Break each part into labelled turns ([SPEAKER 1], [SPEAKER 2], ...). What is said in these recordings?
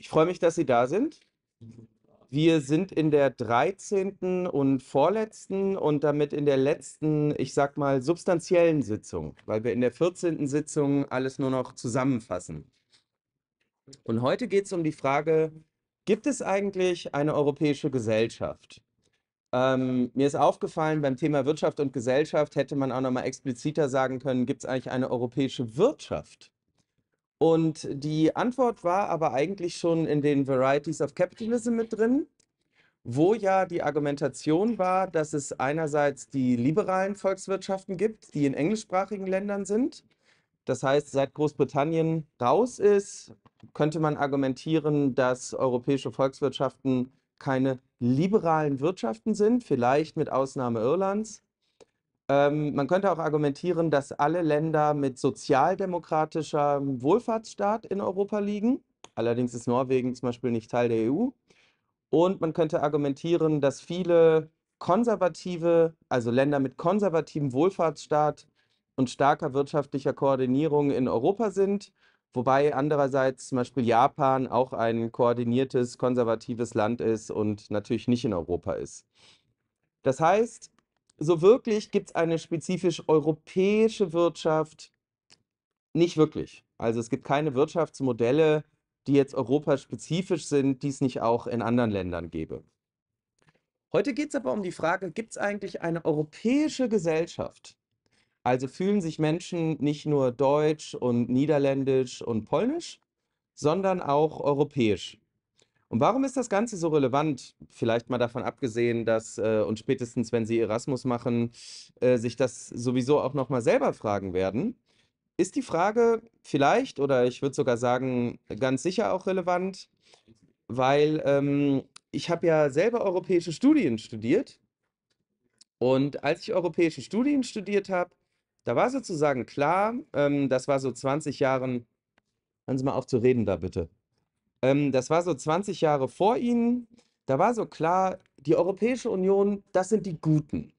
[SPEAKER 1] Ich freue mich, dass Sie da sind. Wir sind in der 13. und vorletzten und damit in der letzten, ich sag mal, substanziellen Sitzung, weil wir in der 14. Sitzung alles nur noch zusammenfassen. Und heute geht es um die Frage, gibt es eigentlich eine europäische Gesellschaft? Ähm, mir ist aufgefallen, beim Thema Wirtschaft und Gesellschaft hätte man auch nochmal expliziter sagen können, gibt es eigentlich eine europäische Wirtschaft? Und die Antwort war aber eigentlich schon in den Varieties of Capitalism mit drin, wo ja die Argumentation war, dass es einerseits die liberalen Volkswirtschaften gibt, die in englischsprachigen Ländern sind. Das heißt, seit Großbritannien raus ist, könnte man argumentieren, dass europäische Volkswirtschaften keine liberalen Wirtschaften sind, vielleicht mit Ausnahme Irlands. Ähm, man könnte auch argumentieren, dass alle Länder mit sozialdemokratischem Wohlfahrtsstaat in Europa liegen. Allerdings ist Norwegen zum Beispiel nicht Teil der EU. Und man könnte argumentieren, dass viele konservative, also Länder mit konservativem Wohlfahrtsstaat und starker wirtschaftlicher Koordinierung in Europa sind, wobei andererseits zum Beispiel Japan auch ein koordiniertes, konservatives Land ist und natürlich nicht in Europa ist. Das heißt, so wirklich gibt es eine spezifisch europäische Wirtschaft nicht wirklich. Also es gibt keine Wirtschaftsmodelle, die jetzt europaspezifisch sind, die es nicht auch in anderen Ländern gäbe. Heute geht es aber um die Frage, gibt es eigentlich eine europäische Gesellschaft? Also fühlen sich Menschen nicht nur deutsch und niederländisch und polnisch, sondern auch europäisch. Und warum ist das Ganze so relevant? Vielleicht mal davon abgesehen, dass, äh, und spätestens wenn Sie Erasmus machen, äh, sich das sowieso auch nochmal selber fragen werden. Ist die Frage vielleicht, oder ich würde sogar sagen, ganz sicher auch relevant, weil ähm, ich habe ja selber europäische Studien studiert. Und als ich europäische Studien studiert habe, da war sozusagen klar, ähm, das war so 20 Jahren, hören Sie mal auf zu reden da bitte. Ähm, das war so 20 Jahre vor ihnen. Da war so klar, die Europäische Union, das sind die Guten.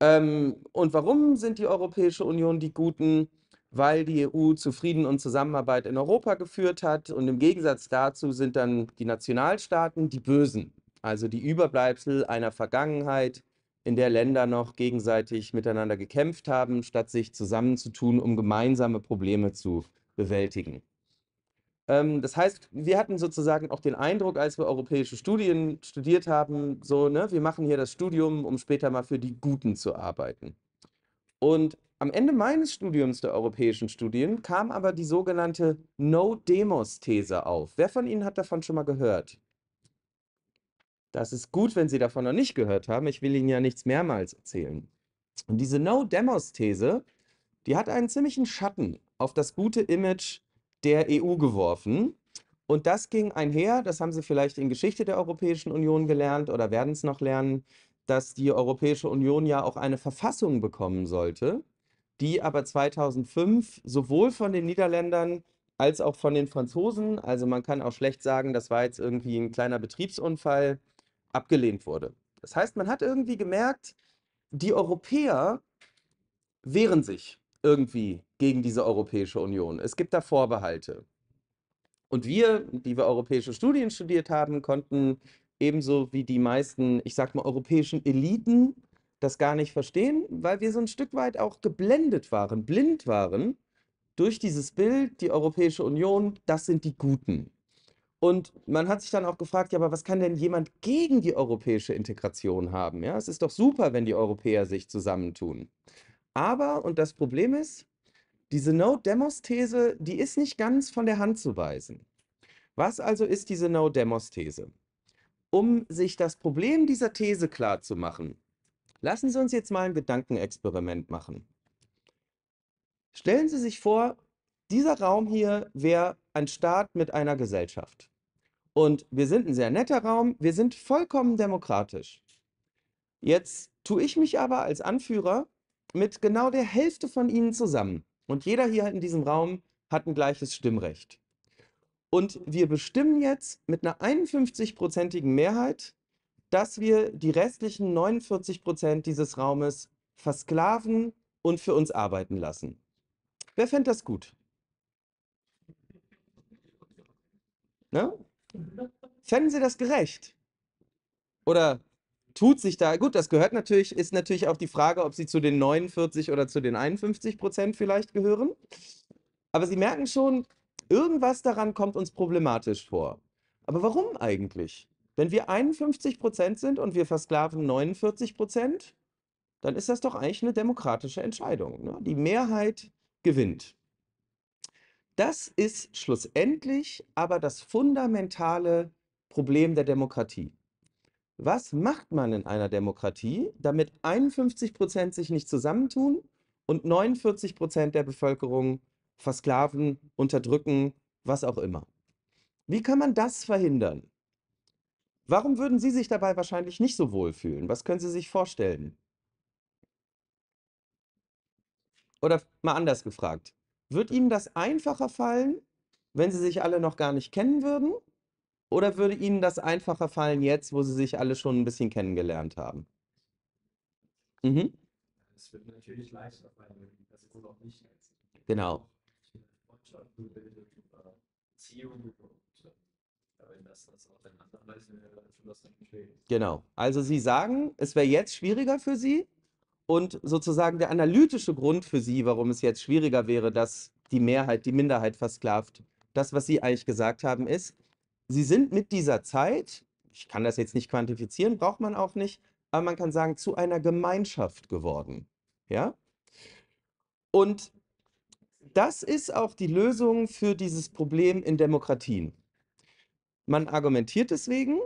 [SPEAKER 1] Ähm, und warum sind die Europäische Union die Guten? Weil die EU zu Frieden und Zusammenarbeit in Europa geführt hat. Und im Gegensatz dazu sind dann die Nationalstaaten die Bösen, also die Überbleibsel einer Vergangenheit, in der Länder noch gegenseitig miteinander gekämpft haben, statt sich zusammenzutun, um gemeinsame Probleme zu bewältigen. Ähm, das heißt, wir hatten sozusagen auch den Eindruck, als wir europäische Studien studiert haben, so, ne, wir machen hier das Studium, um später mal für die Guten zu arbeiten. Und am Ende meines Studiums der europäischen Studien kam aber die sogenannte No-Demos-These auf. Wer von Ihnen hat davon schon mal gehört? Das ist gut, wenn Sie davon noch nicht gehört haben. Ich will Ihnen ja nichts mehrmals erzählen. Und diese No-Demos-These, die hat einen ziemlichen Schatten auf das gute Image der EU geworfen. Und das ging einher, das haben Sie vielleicht in Geschichte der Europäischen Union gelernt oder werden es noch lernen, dass die Europäische Union ja auch eine Verfassung bekommen sollte, die aber 2005 sowohl von den Niederländern als auch von den Franzosen, also man kann auch schlecht sagen, das war jetzt irgendwie ein kleiner Betriebsunfall, abgelehnt wurde. Das heißt, man hat irgendwie gemerkt, die Europäer wehren sich irgendwie gegen diese Europäische Union. Es gibt da Vorbehalte. Und wir, die wir europäische Studien studiert haben, konnten ebenso wie die meisten, ich sag mal, europäischen Eliten das gar nicht verstehen, weil wir so ein Stück weit auch geblendet waren, blind waren durch dieses Bild, die Europäische Union, das sind die Guten. Und man hat sich dann auch gefragt, ja, aber was kann denn jemand gegen die europäische Integration haben? Ja, es ist doch super, wenn die Europäer sich zusammentun. Aber, und das Problem ist, diese No-Demos-These, die ist nicht ganz von der Hand zu weisen. Was also ist diese No-Demos-These? Um sich das Problem dieser These klar zu machen, lassen Sie uns jetzt mal ein Gedankenexperiment machen. Stellen Sie sich vor, dieser Raum hier wäre ein Staat mit einer Gesellschaft. Und wir sind ein sehr netter Raum, wir sind vollkommen demokratisch. Jetzt tue ich mich aber als Anführer mit genau der Hälfte von Ihnen zusammen. Und jeder hier in diesem Raum hat ein gleiches Stimmrecht. Und wir bestimmen jetzt mit einer 51-prozentigen Mehrheit, dass wir die restlichen 49 Prozent dieses Raumes versklaven und für uns arbeiten lassen. Wer fände das gut? Ne? Fänden Sie das gerecht? Oder tut sich da, gut, das gehört natürlich, ist natürlich auch die Frage, ob sie zu den 49 oder zu den 51 Prozent vielleicht gehören. Aber sie merken schon, irgendwas daran kommt uns problematisch vor. Aber warum eigentlich? Wenn wir 51 Prozent sind und wir versklaven 49 Prozent, dann ist das doch eigentlich eine demokratische Entscheidung. Ne? Die Mehrheit gewinnt. Das ist schlussendlich aber das fundamentale Problem der Demokratie was macht man in einer Demokratie, damit 51 Prozent sich nicht zusammentun und 49 Prozent der Bevölkerung versklaven, unterdrücken, was auch immer. Wie kann man das verhindern? Warum würden Sie sich dabei wahrscheinlich nicht so wohl fühlen? Was können Sie sich vorstellen? Oder mal anders gefragt, wird Ihnen das einfacher fallen, wenn Sie sich alle noch gar nicht kennen würden? Oder würde Ihnen das einfacher fallen jetzt, wo Sie sich alle schon ein bisschen kennengelernt haben? Mhm. Es wird natürlich leichter, fallen, weil das ist auch nicht jetzt. Genau. Genau. Also Sie sagen, es wäre jetzt schwieriger für Sie und sozusagen der analytische Grund für Sie, warum es jetzt schwieriger wäre, dass die Mehrheit die Minderheit versklavt, das, was Sie eigentlich gesagt haben, ist, sie sind mit dieser Zeit, ich kann das jetzt nicht quantifizieren, braucht man auch nicht, aber man kann sagen, zu einer Gemeinschaft geworden. Ja? Und das ist auch die Lösung für dieses Problem in Demokratien. Man argumentiert deswegen,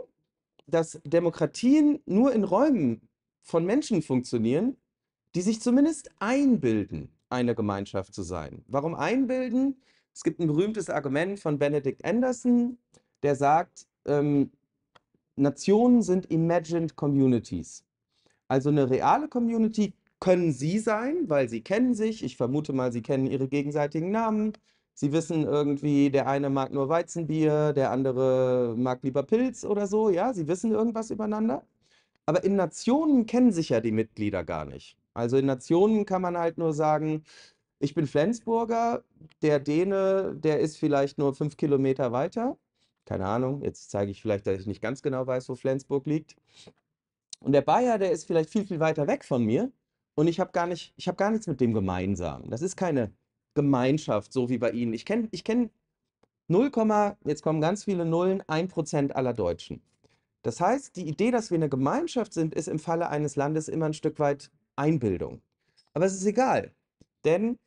[SPEAKER 1] dass Demokratien nur in Räumen von Menschen funktionieren, die sich zumindest einbilden, eine Gemeinschaft zu sein. Warum einbilden? Es gibt ein berühmtes Argument von Benedict Anderson, der sagt, ähm, Nationen sind imagined communities. Also eine reale Community können sie sein, weil sie kennen sich. Ich vermute mal, sie kennen ihre gegenseitigen Namen. Sie wissen irgendwie, der eine mag nur Weizenbier, der andere mag lieber Pilz oder so. Ja, sie wissen irgendwas übereinander. Aber in Nationen kennen sich ja die Mitglieder gar nicht. Also in Nationen kann man halt nur sagen, ich bin Flensburger, der Däne, der ist vielleicht nur fünf Kilometer weiter keine Ahnung, jetzt zeige ich vielleicht, dass ich nicht ganz genau weiß, wo Flensburg liegt. Und der Bayer, der ist vielleicht viel, viel weiter weg von mir und ich habe gar, nicht, hab gar nichts mit dem gemeinsam. Das ist keine Gemeinschaft, so wie bei Ihnen. Ich kenne ich kenn 0, jetzt kommen ganz viele Nullen, 1% aller Deutschen. Das heißt, die Idee, dass wir eine Gemeinschaft sind, ist im Falle eines Landes immer ein Stück weit Einbildung. Aber es ist egal, denn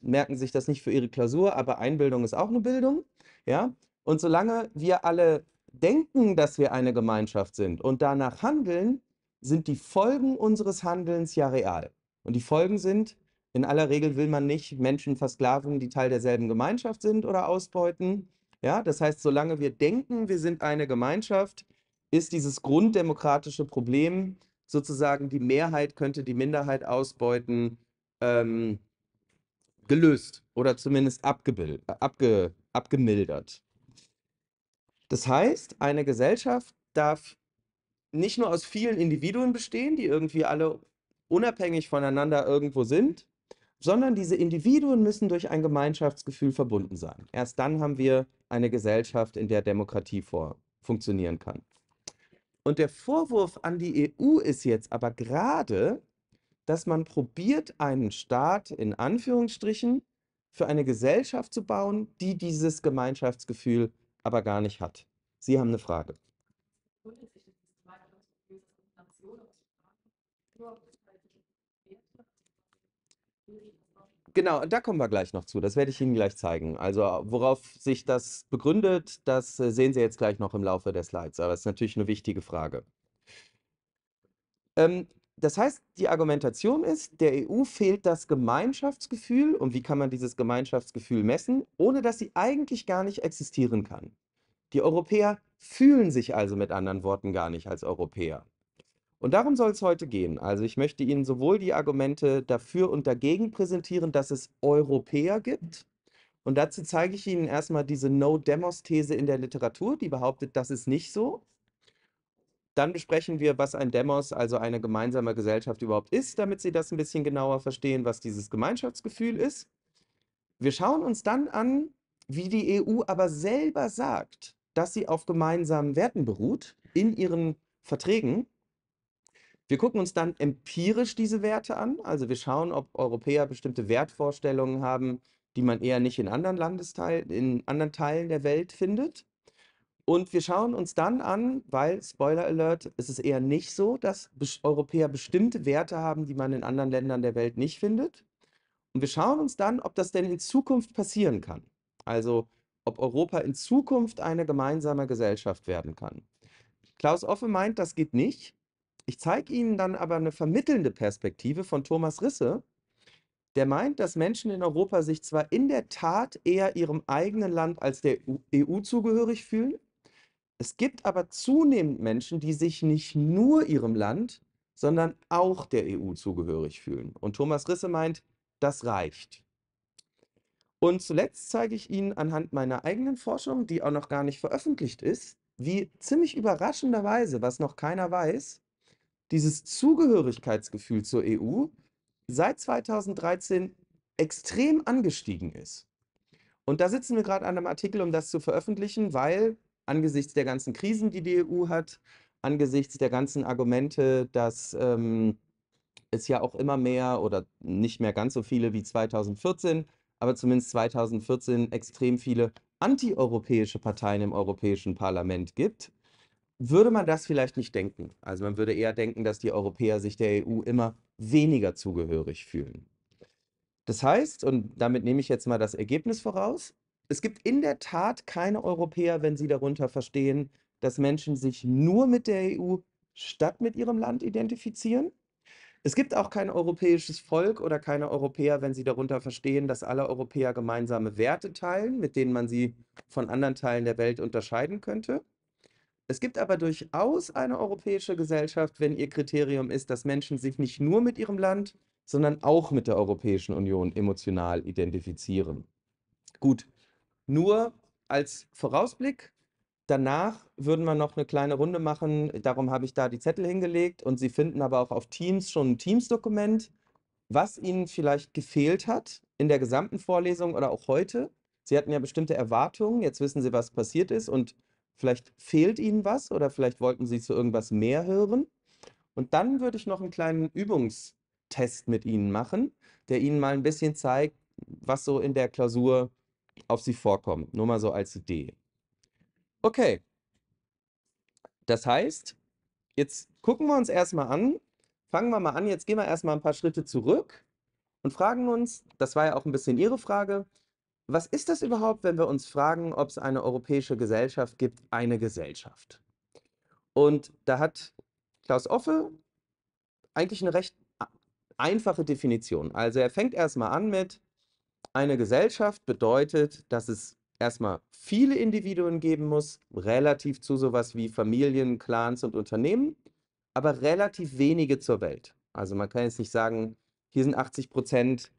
[SPEAKER 1] merken Sie sich das nicht für ihre Klausur, aber Einbildung ist auch eine Bildung, ja? Und solange wir alle denken, dass wir eine Gemeinschaft sind und danach handeln, sind die Folgen unseres Handelns ja real. Und die Folgen sind, in aller Regel will man nicht Menschen versklaven, die Teil derselben Gemeinschaft sind oder ausbeuten. Ja, das heißt, solange wir denken, wir sind eine Gemeinschaft, ist dieses grunddemokratische Problem sozusagen, die Mehrheit könnte die Minderheit ausbeuten, ähm, gelöst oder zumindest abgebild, abge, abgemildert. Das heißt, eine Gesellschaft darf nicht nur aus vielen Individuen bestehen, die irgendwie alle unabhängig voneinander irgendwo sind, sondern diese Individuen müssen durch ein Gemeinschaftsgefühl verbunden sein. Erst dann haben wir eine Gesellschaft, in der Demokratie vor funktionieren kann. Und der Vorwurf an die EU ist jetzt aber gerade, dass man probiert, einen Staat in Anführungsstrichen für eine Gesellschaft zu bauen, die dieses Gemeinschaftsgefühl aber gar nicht hat. Sie haben eine Frage. Genau, da kommen wir gleich noch zu. Das werde ich Ihnen gleich zeigen. Also worauf sich das begründet, das äh, sehen Sie jetzt gleich noch im Laufe der Slides. Aber es ist natürlich eine wichtige Frage. Ähm, das heißt, die Argumentation ist, der EU fehlt das Gemeinschaftsgefühl und wie kann man dieses Gemeinschaftsgefühl messen, ohne dass sie eigentlich gar nicht existieren kann. Die Europäer fühlen sich also mit anderen Worten gar nicht als Europäer. Und darum soll es heute gehen. Also ich möchte Ihnen sowohl die Argumente dafür und dagegen präsentieren, dass es Europäer gibt. Und dazu zeige ich Ihnen erstmal diese No-Demos-These in der Literatur, die behauptet, das ist nicht so. Dann besprechen wir, was ein Demos, also eine gemeinsame Gesellschaft überhaupt ist, damit Sie das ein bisschen genauer verstehen, was dieses Gemeinschaftsgefühl ist. Wir schauen uns dann an, wie die EU aber selber sagt, dass sie auf gemeinsamen Werten beruht in ihren Verträgen. Wir gucken uns dann empirisch diese Werte an, also wir schauen, ob Europäer bestimmte Wertvorstellungen haben, die man eher nicht in anderen Landesteilen, in anderen Teilen der Welt findet. Und wir schauen uns dann an, weil, Spoiler Alert, ist es eher nicht so, dass Europäer bestimmte Werte haben, die man in anderen Ländern der Welt nicht findet. Und wir schauen uns dann, ob das denn in Zukunft passieren kann. Also ob Europa in Zukunft eine gemeinsame Gesellschaft werden kann. Klaus Offe meint, das geht nicht. Ich zeige Ihnen dann aber eine vermittelnde Perspektive von Thomas Risse, der meint, dass Menschen in Europa sich zwar in der Tat eher ihrem eigenen Land als der EU e zugehörig fühlen, es gibt aber zunehmend Menschen, die sich nicht nur ihrem Land, sondern auch der EU zugehörig fühlen. Und Thomas Risse meint, das reicht. Und zuletzt zeige ich Ihnen anhand meiner eigenen Forschung, die auch noch gar nicht veröffentlicht ist, wie ziemlich überraschenderweise, was noch keiner weiß, dieses Zugehörigkeitsgefühl zur EU seit 2013 extrem angestiegen ist. Und da sitzen wir gerade an einem Artikel, um das zu veröffentlichen, weil angesichts der ganzen Krisen, die die EU hat, angesichts der ganzen Argumente, dass ähm, es ja auch immer mehr oder nicht mehr ganz so viele wie 2014, aber zumindest 2014 extrem viele antieuropäische Parteien im Europäischen Parlament gibt, würde man das vielleicht nicht denken. Also man würde eher denken, dass die Europäer sich der EU immer weniger zugehörig fühlen. Das heißt, und damit nehme ich jetzt mal das Ergebnis voraus, es gibt in der Tat keine Europäer, wenn sie darunter verstehen, dass Menschen sich nur mit der EU statt mit ihrem Land identifizieren. Es gibt auch kein europäisches Volk oder keine Europäer, wenn sie darunter verstehen, dass alle Europäer gemeinsame Werte teilen, mit denen man sie von anderen Teilen der Welt unterscheiden könnte. Es gibt aber durchaus eine europäische Gesellschaft, wenn ihr Kriterium ist, dass Menschen sich nicht nur mit ihrem Land, sondern auch mit der Europäischen Union emotional identifizieren. Gut, nur als Vorausblick, danach würden wir noch eine kleine Runde machen. Darum habe ich da die Zettel hingelegt und Sie finden aber auch auf Teams schon ein Teams-Dokument, was Ihnen vielleicht gefehlt hat in der gesamten Vorlesung oder auch heute. Sie hatten ja bestimmte Erwartungen, jetzt wissen Sie, was passiert ist und vielleicht fehlt Ihnen was oder vielleicht wollten Sie zu irgendwas mehr hören. Und dann würde ich noch einen kleinen Übungstest mit Ihnen machen, der Ihnen mal ein bisschen zeigt, was so in der Klausur passiert auf sie vorkommen. Nur mal so als Idee. Okay. Das heißt, jetzt gucken wir uns erstmal an, fangen wir mal an, jetzt gehen wir erstmal ein paar Schritte zurück und fragen uns, das war ja auch ein bisschen Ihre Frage, was ist das überhaupt, wenn wir uns fragen, ob es eine europäische Gesellschaft gibt, eine Gesellschaft? Und da hat Klaus Offe eigentlich eine recht einfache Definition. Also er fängt erstmal an mit, eine Gesellschaft bedeutet, dass es erstmal viele Individuen geben muss, relativ zu sowas wie Familien, Clans und Unternehmen, aber relativ wenige zur Welt. Also man kann jetzt nicht sagen, hier sind 80 Prozent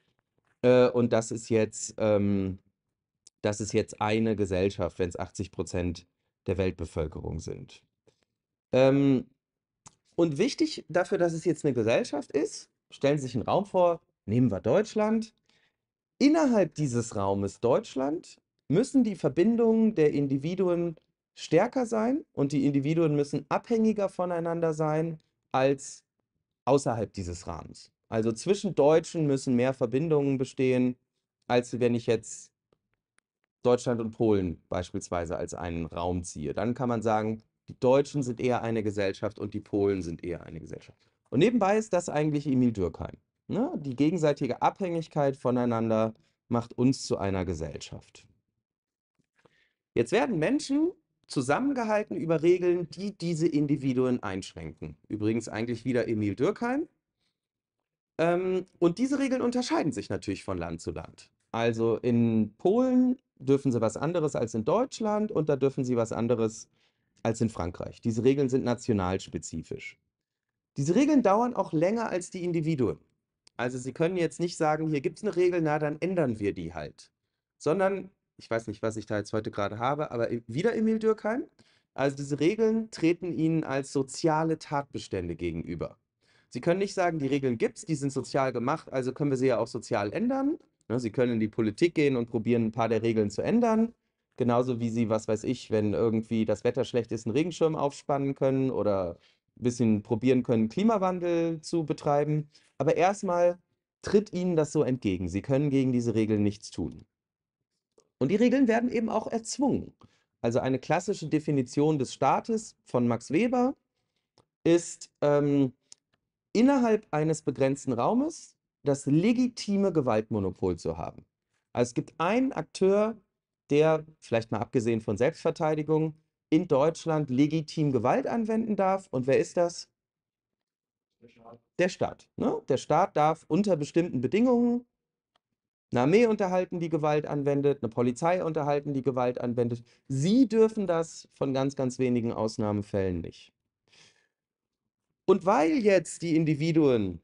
[SPEAKER 1] äh, und das ist jetzt, ähm, das ist jetzt eine Gesellschaft, wenn es 80 Prozent der Weltbevölkerung sind. Ähm, und wichtig dafür, dass es jetzt eine Gesellschaft ist, stellen Sie sich einen Raum vor, nehmen wir Deutschland, Innerhalb dieses Raumes Deutschland müssen die Verbindungen der Individuen stärker sein und die Individuen müssen abhängiger voneinander sein als außerhalb dieses Rahmens. Also zwischen Deutschen müssen mehr Verbindungen bestehen, als wenn ich jetzt Deutschland und Polen beispielsweise als einen Raum ziehe. Dann kann man sagen, die Deutschen sind eher eine Gesellschaft und die Polen sind eher eine Gesellschaft. Und nebenbei ist das eigentlich Emil Dürkheim. Ne? Die gegenseitige Abhängigkeit voneinander macht uns zu einer Gesellschaft. Jetzt werden Menschen zusammengehalten über Regeln, die diese Individuen einschränken. Übrigens eigentlich wieder Emil Dürkheim. Ähm, und diese Regeln unterscheiden sich natürlich von Land zu Land. Also in Polen dürfen sie was anderes als in Deutschland und da dürfen sie was anderes als in Frankreich. Diese Regeln sind nationalspezifisch. Diese Regeln dauern auch länger als die Individuen. Also sie können jetzt nicht sagen, hier gibt es eine Regel, na dann ändern wir die halt. Sondern, ich weiß nicht, was ich da jetzt heute gerade habe, aber wieder Emil Dürkheim. Also diese Regeln treten ihnen als soziale Tatbestände gegenüber. Sie können nicht sagen, die Regeln gibt es, die sind sozial gemacht, also können wir sie ja auch sozial ändern. Ne, sie können in die Politik gehen und probieren, ein paar der Regeln zu ändern. Genauso wie sie, was weiß ich, wenn irgendwie das Wetter schlecht ist, einen Regenschirm aufspannen können oder bisschen probieren können, Klimawandel zu betreiben. Aber erstmal tritt ihnen das so entgegen. Sie können gegen diese Regeln nichts tun. Und die Regeln werden eben auch erzwungen. Also eine klassische Definition des Staates von Max Weber ist ähm, innerhalb eines begrenzten Raumes das legitime Gewaltmonopol zu haben. Also es gibt einen Akteur, der, vielleicht mal abgesehen von Selbstverteidigung, in Deutschland legitim Gewalt anwenden darf. Und wer ist das? Der Staat. Der Staat, ne? Der Staat darf unter bestimmten Bedingungen eine Armee unterhalten, die Gewalt anwendet, eine Polizei unterhalten, die Gewalt anwendet. Sie dürfen das von ganz, ganz wenigen Ausnahmefällen nicht. Und weil jetzt die Individuen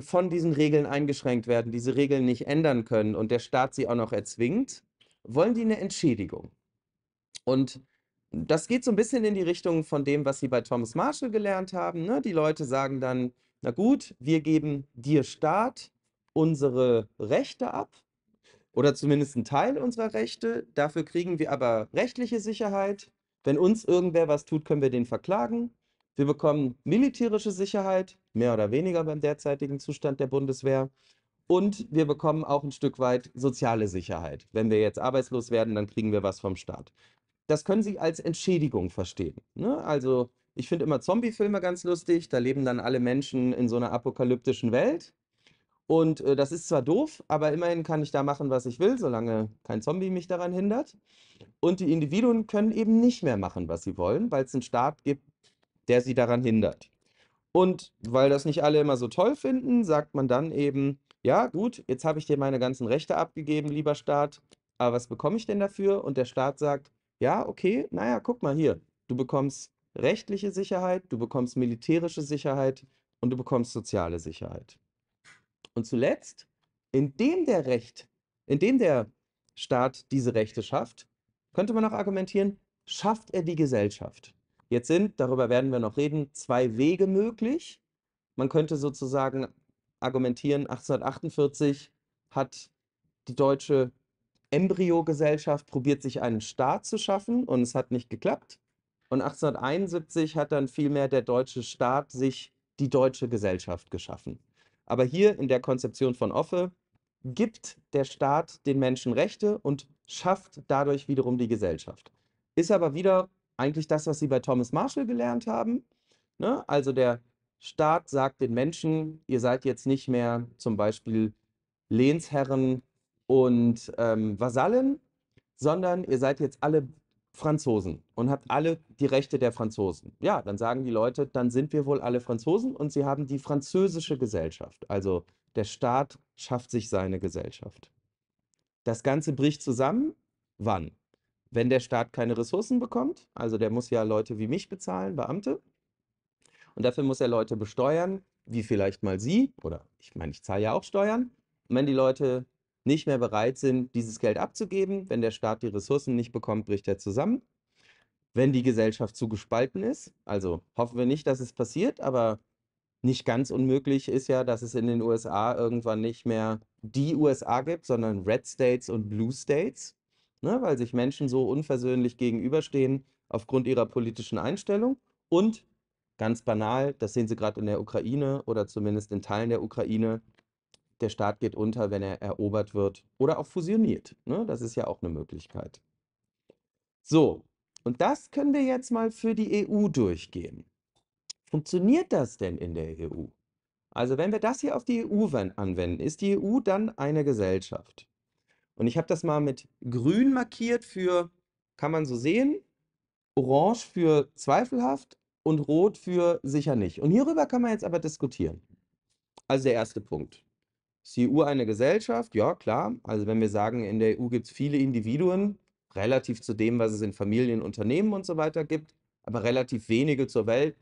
[SPEAKER 1] von diesen Regeln eingeschränkt werden, diese Regeln nicht ändern können und der Staat sie auch noch erzwingt, wollen die eine Entschädigung. Und das geht so ein bisschen in die Richtung von dem, was sie bei Thomas Marshall gelernt haben. Ne? Die Leute sagen dann, na gut, wir geben dir Staat unsere Rechte ab oder zumindest einen Teil unserer Rechte. Dafür kriegen wir aber rechtliche Sicherheit. Wenn uns irgendwer was tut, können wir den verklagen. Wir bekommen militärische Sicherheit, mehr oder weniger beim derzeitigen Zustand der Bundeswehr. Und wir bekommen auch ein Stück weit soziale Sicherheit. Wenn wir jetzt arbeitslos werden, dann kriegen wir was vom Staat das können Sie als Entschädigung verstehen. Ne? Also ich finde immer Zombie-Filme ganz lustig. Da leben dann alle Menschen in so einer apokalyptischen Welt. Und äh, das ist zwar doof, aber immerhin kann ich da machen, was ich will, solange kein Zombie mich daran hindert. Und die Individuen können eben nicht mehr machen, was sie wollen, weil es einen Staat gibt, der sie daran hindert. Und weil das nicht alle immer so toll finden, sagt man dann eben, ja gut, jetzt habe ich dir meine ganzen Rechte abgegeben, lieber Staat, aber was bekomme ich denn dafür? Und der Staat sagt, ja, okay, naja, guck mal hier, du bekommst rechtliche Sicherheit, du bekommst militärische Sicherheit und du bekommst soziale Sicherheit. Und zuletzt, indem der Recht, indem der Staat diese Rechte schafft, könnte man auch argumentieren, schafft er die Gesellschaft. Jetzt sind, darüber werden wir noch reden, zwei Wege möglich. Man könnte sozusagen argumentieren, 1848 hat die deutsche Embryogesellschaft probiert sich einen Staat zu schaffen und es hat nicht geklappt. Und 1871 hat dann vielmehr der deutsche Staat sich die deutsche Gesellschaft geschaffen. Aber hier in der Konzeption von Offe gibt der Staat den Menschen Rechte und schafft dadurch wiederum die Gesellschaft. Ist aber wieder eigentlich das, was Sie bei Thomas Marshall gelernt haben. Ne? Also der Staat sagt den Menschen, ihr seid jetzt nicht mehr zum Beispiel Lehnsherren und ähm, Vasallen, sondern ihr seid jetzt alle Franzosen und habt alle die Rechte der Franzosen. Ja, dann sagen die Leute, dann sind wir wohl alle Franzosen und sie haben die französische Gesellschaft. Also der Staat schafft sich seine Gesellschaft. Das Ganze bricht zusammen. Wann? Wenn der Staat keine Ressourcen bekommt, also der muss ja Leute wie mich bezahlen, Beamte. Und dafür muss er Leute besteuern, wie vielleicht mal Sie, oder ich meine, ich zahle ja auch Steuern. Und wenn die Leute nicht mehr bereit sind, dieses Geld abzugeben. Wenn der Staat die Ressourcen nicht bekommt, bricht er zusammen. Wenn die Gesellschaft zu gespalten ist, also hoffen wir nicht, dass es passiert, aber nicht ganz unmöglich ist ja, dass es in den USA irgendwann nicht mehr die USA gibt, sondern Red States und Blue States, ne, weil sich Menschen so unversöhnlich gegenüberstehen aufgrund ihrer politischen Einstellung. Und ganz banal, das sehen Sie gerade in der Ukraine oder zumindest in Teilen der Ukraine, der Staat geht unter, wenn er erobert wird oder auch fusioniert. Ne? Das ist ja auch eine Möglichkeit. So, und das können wir jetzt mal für die EU durchgehen. Funktioniert das denn in der EU? Also wenn wir das hier auf die EU anwenden, ist die EU dann eine Gesellschaft? Und ich habe das mal mit grün markiert für, kann man so sehen, orange für zweifelhaft und rot für sicher nicht. Und hierüber kann man jetzt aber diskutieren. Also der erste Punkt. Ist die EU eine Gesellschaft? Ja, klar. Also wenn wir sagen, in der EU gibt es viele Individuen, relativ zu dem, was es in Familien, Unternehmen und so weiter gibt, aber relativ wenige zur Welt,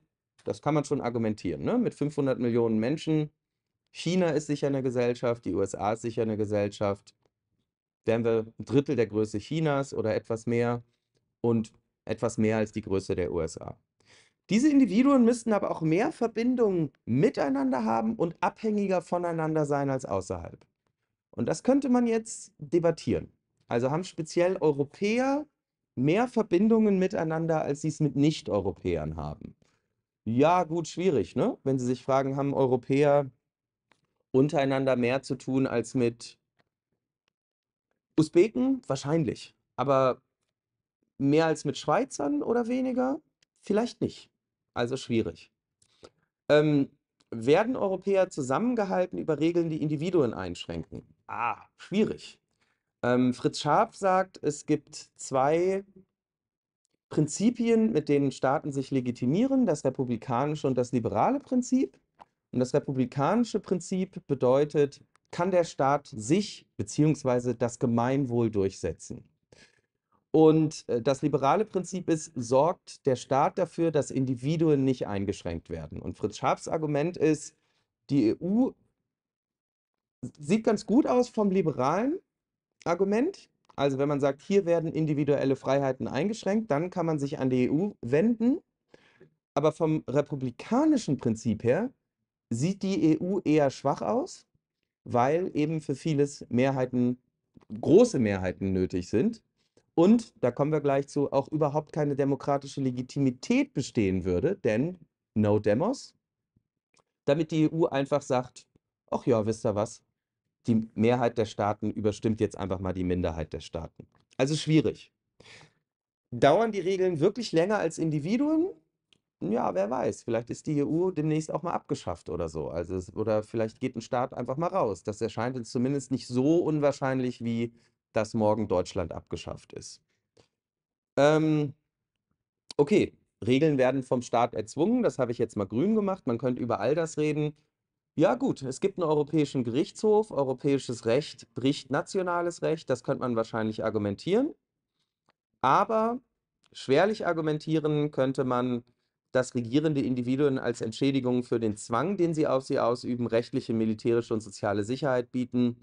[SPEAKER 1] das kann man schon argumentieren. Ne? Mit 500 Millionen Menschen, China ist sicher eine Gesellschaft, die USA ist sicher eine Gesellschaft. Wären wir ein Drittel der Größe Chinas oder etwas mehr und etwas mehr als die Größe der USA. Diese Individuen müssten aber auch mehr Verbindungen miteinander haben und abhängiger voneinander sein als außerhalb. Und das könnte man jetzt debattieren. Also haben speziell Europäer mehr Verbindungen miteinander, als sie es mit Nicht-Europäern haben. Ja, gut, schwierig, ne? Wenn Sie sich fragen, haben Europäer untereinander mehr zu tun als mit Usbeken? Wahrscheinlich. Aber mehr als mit Schweizern oder weniger? Vielleicht nicht also schwierig. Ähm, werden Europäer zusammengehalten über Regeln, die Individuen einschränken? Ah, schwierig. Ähm, Fritz Scharf sagt, es gibt zwei Prinzipien, mit denen Staaten sich legitimieren, das republikanische und das liberale Prinzip. Und das republikanische Prinzip bedeutet, kann der Staat sich bzw. das Gemeinwohl durchsetzen? Und äh, das liberale Prinzip ist, sorgt der Staat dafür, dass Individuen nicht eingeschränkt werden. Und Fritz Schaafs Argument ist, die EU sieht ganz gut aus vom liberalen Argument. Also wenn man sagt, hier werden individuelle Freiheiten eingeschränkt, dann kann man sich an die EU wenden. Aber vom republikanischen Prinzip her sieht die EU eher schwach aus, weil eben für vieles Mehrheiten, große Mehrheiten nötig sind und, da kommen wir gleich zu, auch überhaupt keine demokratische Legitimität bestehen würde, denn no demos, damit die EU einfach sagt, ach ja, wisst ihr was, die Mehrheit der Staaten überstimmt jetzt einfach mal die Minderheit der Staaten. Also schwierig. Dauern die Regeln wirklich länger als Individuen? Ja, wer weiß, vielleicht ist die EU demnächst auch mal abgeschafft oder so. Also oder vielleicht geht ein Staat einfach mal raus. Das erscheint uns zumindest nicht so unwahrscheinlich wie dass morgen Deutschland abgeschafft ist. Ähm, okay, Regeln werden vom Staat erzwungen, das habe ich jetzt mal grün gemacht, man könnte über all das reden. Ja gut, es gibt einen europäischen Gerichtshof, europäisches Recht bricht nationales Recht, das könnte man wahrscheinlich argumentieren. Aber schwerlich argumentieren könnte man, dass regierende Individuen als Entschädigung für den Zwang, den sie auf sie ausüben, rechtliche, militärische und soziale Sicherheit bieten.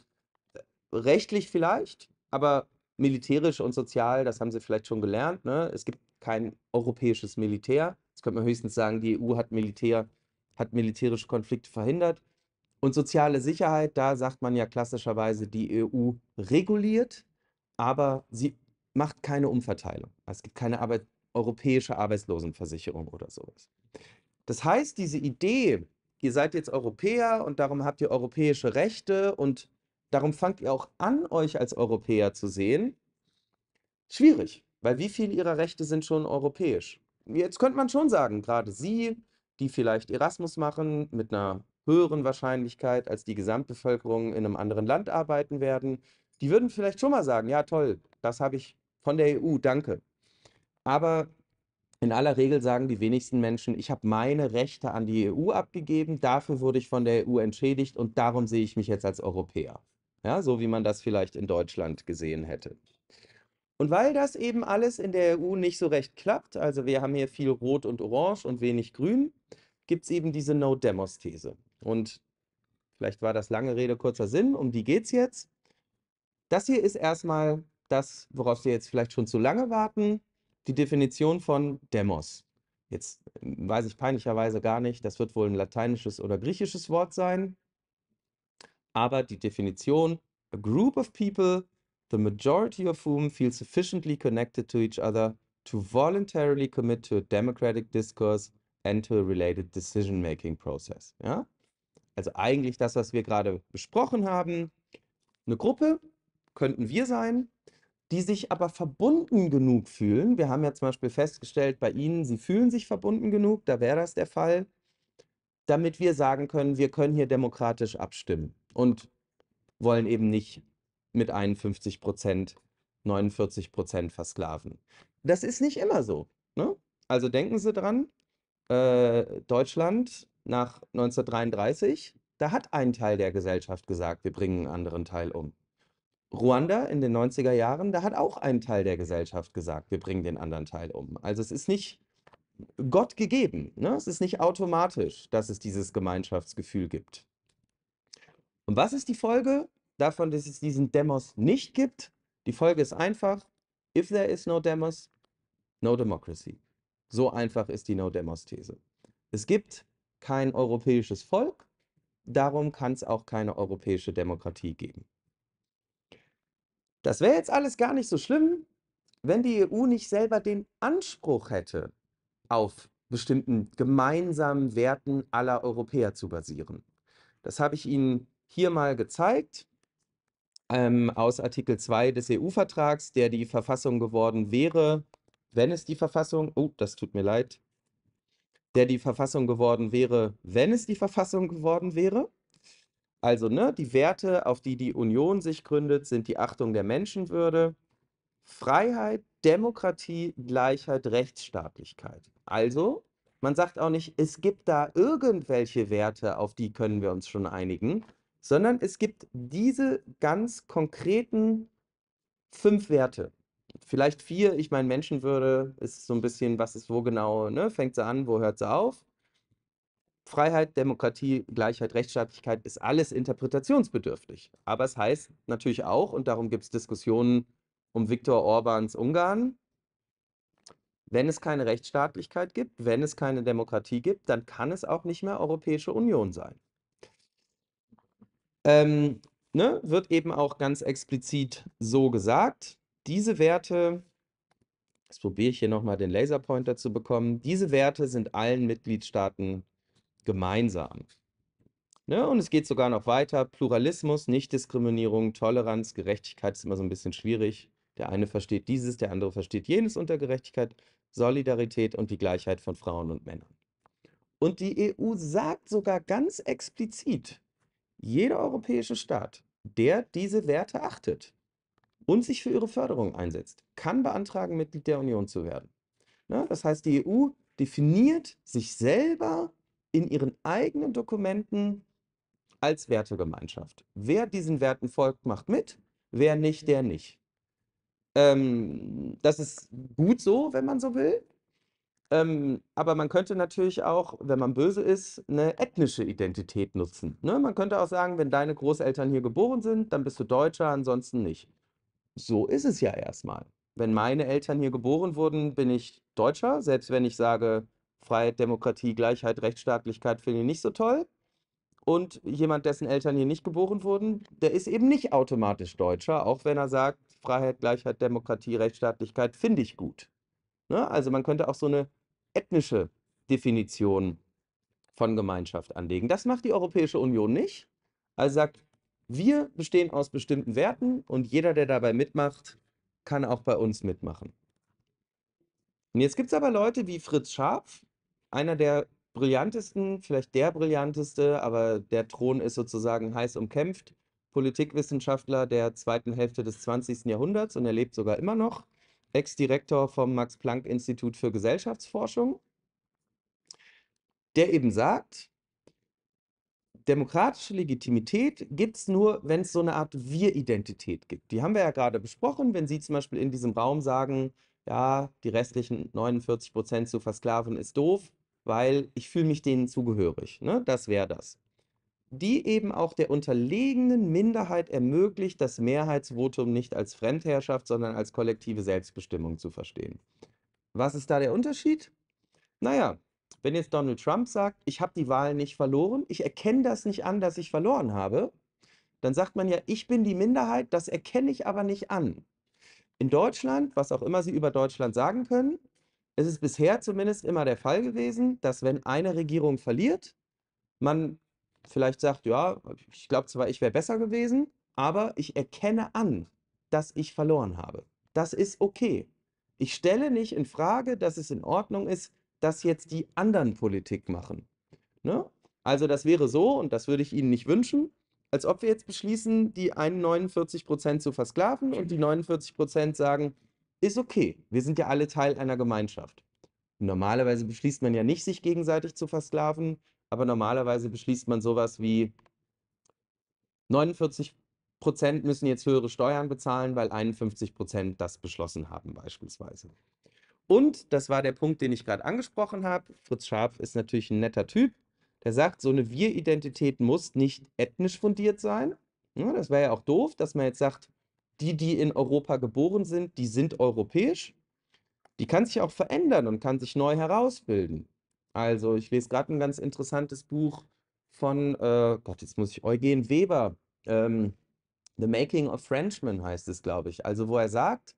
[SPEAKER 1] Äh, rechtlich vielleicht, aber militärisch und sozial, das haben sie vielleicht schon gelernt. Ne? Es gibt kein europäisches Militär. Jetzt könnte man höchstens sagen, die EU hat Militär, hat militärische Konflikte verhindert. Und soziale Sicherheit, da sagt man ja klassischerweise, die EU reguliert, aber sie macht keine Umverteilung. Es gibt keine Arbeit, europäische Arbeitslosenversicherung oder sowas. Das heißt, diese Idee, ihr seid jetzt Europäer und darum habt ihr europäische Rechte und darum fangt ihr auch an, euch als Europäer zu sehen, schwierig, weil wie viele ihrer Rechte sind schon europäisch? Jetzt könnte man schon sagen, gerade sie, die vielleicht Erasmus machen, mit einer höheren Wahrscheinlichkeit als die Gesamtbevölkerung in einem anderen Land arbeiten werden, die würden vielleicht schon mal sagen, ja toll, das habe ich von der EU, danke. Aber in aller Regel sagen die wenigsten Menschen, ich habe meine Rechte an die EU abgegeben, dafür wurde ich von der EU entschädigt und darum sehe ich mich jetzt als Europäer. Ja, so wie man das vielleicht in Deutschland gesehen hätte. Und weil das eben alles in der EU nicht so recht klappt, also wir haben hier viel Rot und Orange und wenig Grün, gibt es eben diese No-Demos-These. Und vielleicht war das lange Rede, kurzer Sinn, um die geht es jetzt. Das hier ist erstmal das, worauf wir jetzt vielleicht schon zu lange warten, die Definition von Demos. Jetzt hm, weiß ich peinlicherweise gar nicht, das wird wohl ein lateinisches oder griechisches Wort sein aber die Definition a group of people, the majority of whom feel sufficiently connected to each other to voluntarily commit to a democratic discourse and to a related decision-making process. Ja? Also eigentlich das, was wir gerade besprochen haben. Eine Gruppe könnten wir sein, die sich aber verbunden genug fühlen. Wir haben ja zum Beispiel festgestellt, bei Ihnen, Sie fühlen sich verbunden genug, da wäre das der Fall, damit wir sagen können, wir können hier demokratisch abstimmen und wollen eben nicht mit 51 Prozent, 49 Prozent versklaven. Das ist nicht immer so. Ne? Also denken Sie dran, äh, Deutschland nach 1933, da hat ein Teil der Gesellschaft gesagt, wir bringen einen anderen Teil um. Ruanda in den 90er Jahren, da hat auch ein Teil der Gesellschaft gesagt, wir bringen den anderen Teil um. Also es ist nicht Gott gegeben, ne? es ist nicht automatisch, dass es dieses Gemeinschaftsgefühl gibt. Und was ist die Folge davon, dass es diesen Demos nicht gibt? Die Folge ist einfach, if there is no Demos, no democracy. So einfach ist die No-Demos-These. Es gibt kein europäisches Volk, darum kann es auch keine europäische Demokratie geben. Das wäre jetzt alles gar nicht so schlimm, wenn die EU nicht selber den Anspruch hätte, auf bestimmten gemeinsamen Werten aller Europäer zu basieren. Das habe ich Ihnen hier mal gezeigt ähm, aus Artikel 2 des EU-Vertrags, der die Verfassung geworden wäre, wenn es die Verfassung, oh, das tut mir leid, der die Verfassung geworden wäre, wenn es die Verfassung geworden wäre. Also, ne, die Werte, auf die die Union sich gründet, sind die Achtung der Menschenwürde, Freiheit, Demokratie, Gleichheit, Rechtsstaatlichkeit. Also, man sagt auch nicht, es gibt da irgendwelche Werte, auf die können wir uns schon einigen, sondern es gibt diese ganz konkreten fünf Werte. Vielleicht vier, ich meine, Menschenwürde ist so ein bisschen, was ist wo genau, ne? fängt sie an, wo hört sie auf. Freiheit, Demokratie, Gleichheit, Rechtsstaatlichkeit ist alles interpretationsbedürftig. Aber es heißt natürlich auch, und darum gibt es Diskussionen um Viktor Orbans Ungarn, wenn es keine Rechtsstaatlichkeit gibt, wenn es keine Demokratie gibt, dann kann es auch nicht mehr Europäische Union sein ähm, ne, wird eben auch ganz explizit so gesagt. Diese Werte, jetzt probiere ich hier nochmal den Laserpointer zu bekommen, diese Werte sind allen Mitgliedstaaten gemeinsam. Ne, und es geht sogar noch weiter. Pluralismus, Nichtdiskriminierung, Toleranz, Gerechtigkeit ist immer so ein bisschen schwierig. Der eine versteht dieses, der andere versteht jenes unter Gerechtigkeit, Solidarität und die Gleichheit von Frauen und Männern. Und die EU sagt sogar ganz explizit, jeder europäische Staat, der diese Werte achtet und sich für ihre Förderung einsetzt, kann beantragen, Mitglied der Union zu werden. Na, ne, das heißt, die EU definiert sich selber in ihren eigenen Dokumenten als Wertegemeinschaft. Wer diesen Werten folgt, macht mit, wer nicht, der nicht. Ähm, das ist gut so, wenn man so will. Ähm, aber man könnte natürlich auch, wenn man böse ist, eine ethnische Identität nutzen. Ne? Man könnte auch sagen, wenn deine Großeltern hier geboren sind, dann bist du Deutscher, ansonsten nicht. So ist es ja erstmal. Wenn meine Eltern hier geboren wurden, bin ich Deutscher, selbst wenn ich sage, Freiheit, Demokratie, Gleichheit, Rechtsstaatlichkeit finde ich nicht so toll. Und jemand, dessen Eltern hier nicht geboren wurden, der ist eben nicht automatisch Deutscher, auch wenn er sagt, Freiheit, Gleichheit, Demokratie, Rechtsstaatlichkeit finde ich gut. Ne? Also man könnte auch so eine ethnische Definition von Gemeinschaft anlegen. Das macht die Europäische Union nicht. Also sagt, wir bestehen aus bestimmten Werten und jeder, der dabei mitmacht, kann auch bei uns mitmachen. Und jetzt gibt es aber Leute wie Fritz Scharf, einer der brillantesten, vielleicht der brillanteste, aber der Thron ist sozusagen heiß umkämpft, Politikwissenschaftler der zweiten Hälfte des 20. Jahrhunderts und er lebt sogar immer noch. Ex-Direktor vom Max-Planck-Institut für Gesellschaftsforschung, der eben sagt, demokratische Legitimität gibt es nur, wenn es so eine Art Wir-Identität gibt. Die haben wir ja gerade besprochen, wenn Sie zum Beispiel in diesem Raum sagen, ja, die restlichen 49 Prozent zu versklaven ist doof, weil ich fühle mich denen zugehörig. Ne? Das wäre das die eben auch der unterlegenen Minderheit ermöglicht, das Mehrheitsvotum nicht als Fremdherrschaft, sondern als kollektive Selbstbestimmung zu verstehen. Was ist da der Unterschied? Naja, wenn jetzt Donald Trump sagt, ich habe die Wahl nicht verloren, ich erkenne das nicht an, dass ich verloren habe, dann sagt man ja, ich bin die Minderheit, das erkenne ich aber nicht an. In Deutschland, was auch immer Sie über Deutschland sagen können, es ist bisher zumindest immer der Fall gewesen, dass wenn eine Regierung verliert, man vielleicht sagt, ja, ich glaube zwar, ich wäre besser gewesen, aber ich erkenne an, dass ich verloren habe. Das ist okay. Ich stelle nicht in Frage, dass es in Ordnung ist, dass jetzt die anderen Politik machen. Ne? Also das wäre so, und das würde ich Ihnen nicht wünschen, als ob wir jetzt beschließen, die einen 49 Prozent zu versklaven und die 49 Prozent sagen, ist okay, wir sind ja alle Teil einer Gemeinschaft. Normalerweise beschließt man ja nicht, sich gegenseitig zu versklaven, aber normalerweise beschließt man sowas wie 49 Prozent müssen jetzt höhere Steuern bezahlen, weil 51 Prozent das beschlossen haben beispielsweise. Und das war der Punkt, den ich gerade angesprochen habe. Fritz Scharf ist natürlich ein netter Typ. Der sagt, so eine Wir-Identität muss nicht ethnisch fundiert sein. Ja, das wäre ja auch doof, dass man jetzt sagt, die, die in Europa geboren sind, die sind europäisch. Die kann sich auch verändern und kann sich neu herausbilden. Also, ich lese gerade ein ganz interessantes Buch von, äh, Gott, jetzt muss ich, Eugen Weber. Ähm, The Making of Frenchmen heißt es, glaube ich. Also, wo er sagt,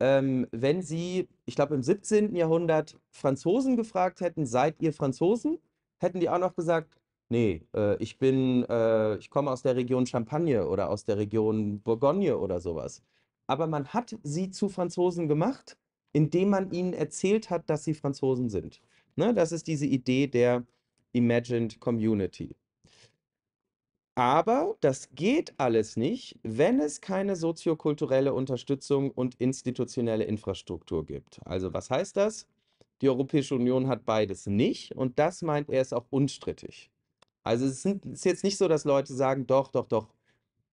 [SPEAKER 1] ähm, wenn sie, ich glaube, im 17. Jahrhundert Franzosen gefragt hätten, seid ihr Franzosen? Hätten die auch noch gesagt, nee, äh, ich bin, äh, ich komme aus der Region Champagne oder aus der Region Bourgogne oder sowas. Aber man hat sie zu Franzosen gemacht, indem man ihnen erzählt hat, dass sie Franzosen sind. Ne, das ist diese Idee der Imagined Community. Aber das geht alles nicht, wenn es keine soziokulturelle Unterstützung und institutionelle Infrastruktur gibt. Also was heißt das? Die Europäische Union hat beides nicht und das meint er ist auch unstrittig. Also es ist jetzt nicht so, dass Leute sagen, doch, doch, doch,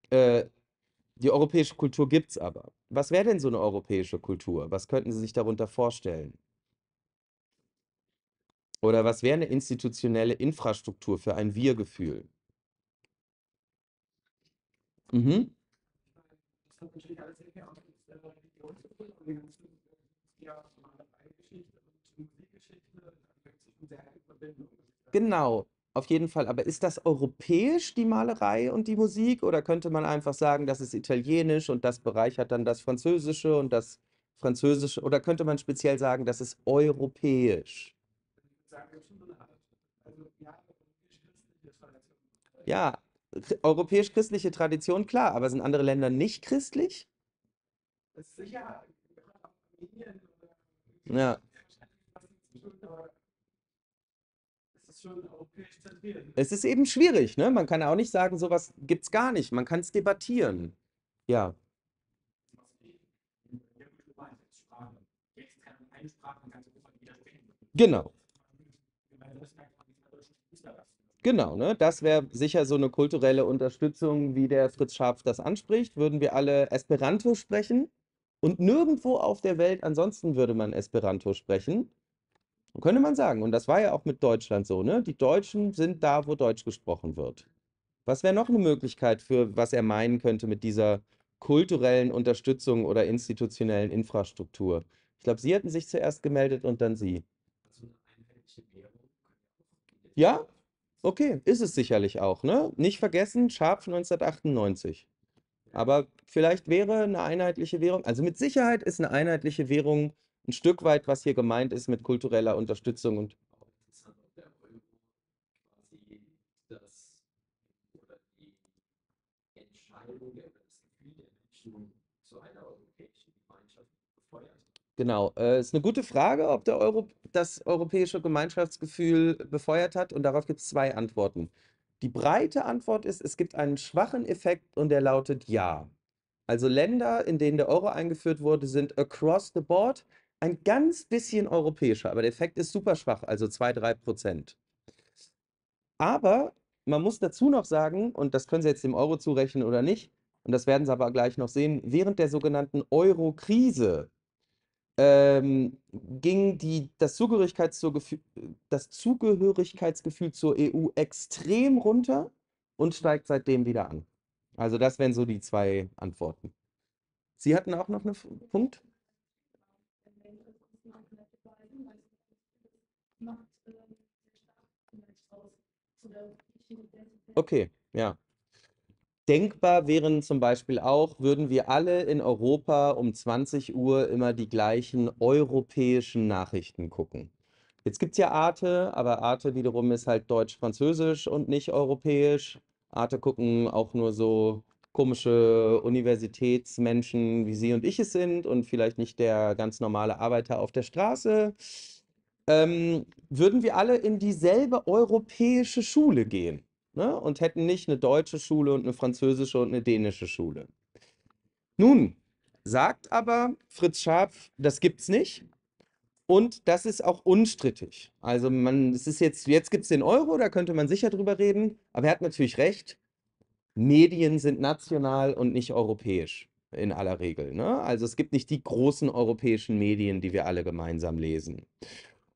[SPEAKER 1] äh, die europäische Kultur gibt es aber. Was wäre denn so eine europäische Kultur? Was könnten Sie sich darunter vorstellen? Oder was wäre eine institutionelle Infrastruktur für ein Wir-Gefühl? Mhm. Genau, auf jeden Fall. Aber ist das europäisch, die Malerei und die Musik? Oder könnte man einfach sagen, das ist italienisch und das bereichert dann das Französische und das Französische? Oder könnte man speziell sagen, das ist europäisch? Also, ja, europäisch-christliche Tradition, klar, aber sind andere Länder nicht christlich? ja. Es ist eben schwierig, ne? Man kann auch nicht sagen, sowas es gar nicht. Man kann es debattieren. Ja. Genau. Genau, ne? Das wäre sicher so eine kulturelle Unterstützung, wie der Fritz Schaaf das anspricht, würden wir alle Esperanto sprechen und nirgendwo auf der Welt ansonsten würde man Esperanto sprechen. Könnte man sagen. Und das war ja auch mit Deutschland so, ne? Die Deutschen sind da, wo Deutsch gesprochen wird. Was wäre noch eine Möglichkeit für was er meinen könnte mit dieser kulturellen Unterstützung oder institutionellen Infrastruktur? Ich glaube, Sie hatten sich zuerst gemeldet und dann Sie. Also ja? Okay, ist es sicherlich auch, ne? Nicht vergessen, Sharp 1998. Aber vielleicht wäre eine einheitliche Währung, also mit Sicherheit ist eine einheitliche Währung ein Stück weit, was hier gemeint ist mit kultureller Unterstützung und Genau, äh, ist eine gute Frage, ob der Euro das europäische Gemeinschaftsgefühl befeuert hat und darauf gibt es zwei Antworten. Die breite Antwort ist, es gibt einen schwachen Effekt und der lautet ja. Also Länder, in denen der Euro eingeführt wurde, sind across the board ein ganz bisschen europäischer, aber der Effekt ist super schwach, also 2-3 Prozent. Aber man muss dazu noch sagen, und das können Sie jetzt dem Euro zurechnen oder nicht, und das werden Sie aber gleich noch sehen, während der sogenannten Euro-Krise ähm, ging die, das, Zugehörigkeitsgefühl, das Zugehörigkeitsgefühl zur EU extrem runter und steigt seitdem wieder an. Also das wären so die zwei Antworten. Sie hatten auch noch einen Punkt? Okay, ja. Denkbar wären zum Beispiel auch, würden wir alle in Europa um 20 Uhr immer die gleichen europäischen Nachrichten gucken. Jetzt gibt es ja Arte, aber Arte wiederum ist halt deutsch-französisch und nicht europäisch. Arte gucken auch nur so komische Universitätsmenschen, wie Sie und ich es sind und vielleicht nicht der ganz normale Arbeiter auf der Straße. Ähm, würden wir alle in dieselbe europäische Schule gehen? ne? und hätten nicht eine deutsche Schule und eine französische und eine dänische Schule. Nun sagt aber Fritz Scharf, das gibt's nicht. Und das ist auch unstrittig. Also man, es ist jetzt, jetzt gibt es den Euro, da könnte man sicher drüber reden, aber er hat natürlich recht. Medien sind national und nicht europäisch in aller Regel. Ne? Also es gibt nicht die großen europäischen Medien, die wir alle gemeinsam lesen.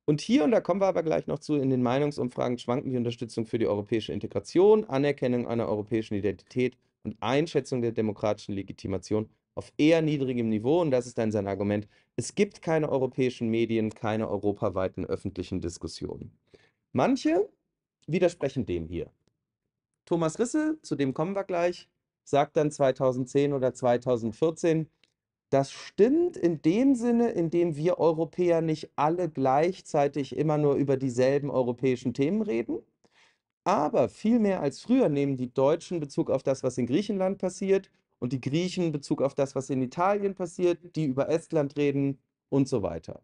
[SPEAKER 1] Und hier, und da kommen wir aber gleich noch zu, in den Meinungsumfragen schwanken die Unterstützung für die europäische Integration, Anerkennung einer europäischen Identität und Einschätzung der demokratischen Legitimation auf eher niedrigem Niveau. Und das ist dann sein Argument. Es gibt keine europäischen Medien, keine europaweiten öffentlichen Diskussionen. Manche widersprechen dem hier. Thomas Risse, zu dem kommen wir gleich, sagt dann 2010 oder 2014, das stimmt in dem Sinne, in dem wir Europäer nicht alle gleichzeitig immer nur über dieselben europäischen Themen reden. Aber viel mehr als früher nehmen die Deutschen Bezug auf das, was in Griechenland passiert und die Griechen Bezug auf das, was in Italien passiert, die über Estland reden und so weiter.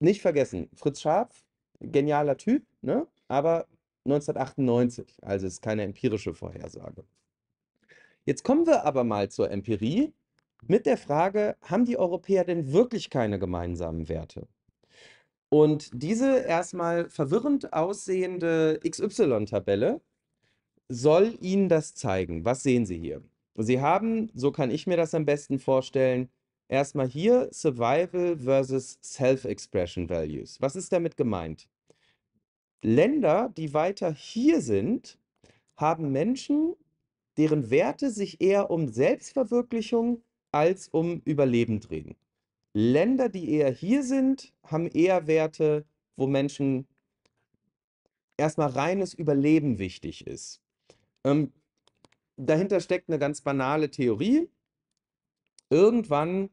[SPEAKER 1] Nicht vergessen, Fritz Scharf, genialer Typ, ne? aber 1998, also ist keine empirische Vorhersage. Jetzt kommen wir aber mal zur Empirie mit der Frage, haben die Europäer denn wirklich keine gemeinsamen Werte? Und diese erstmal verwirrend aussehende XY-Tabelle soll Ihnen das zeigen. Was sehen Sie hier? Sie haben, so kann ich mir das am besten vorstellen, erstmal hier Survival versus Self-Expression Values. Was ist damit gemeint? Länder, die weiter hier sind, haben Menschen, deren Werte sich eher um Selbstverwirklichung als um Überleben drehen. Länder, die eher hier sind, haben eher Werte, wo Menschen erstmal reines Überleben wichtig ist. Ähm, dahinter steckt eine ganz banale Theorie. Irgendwann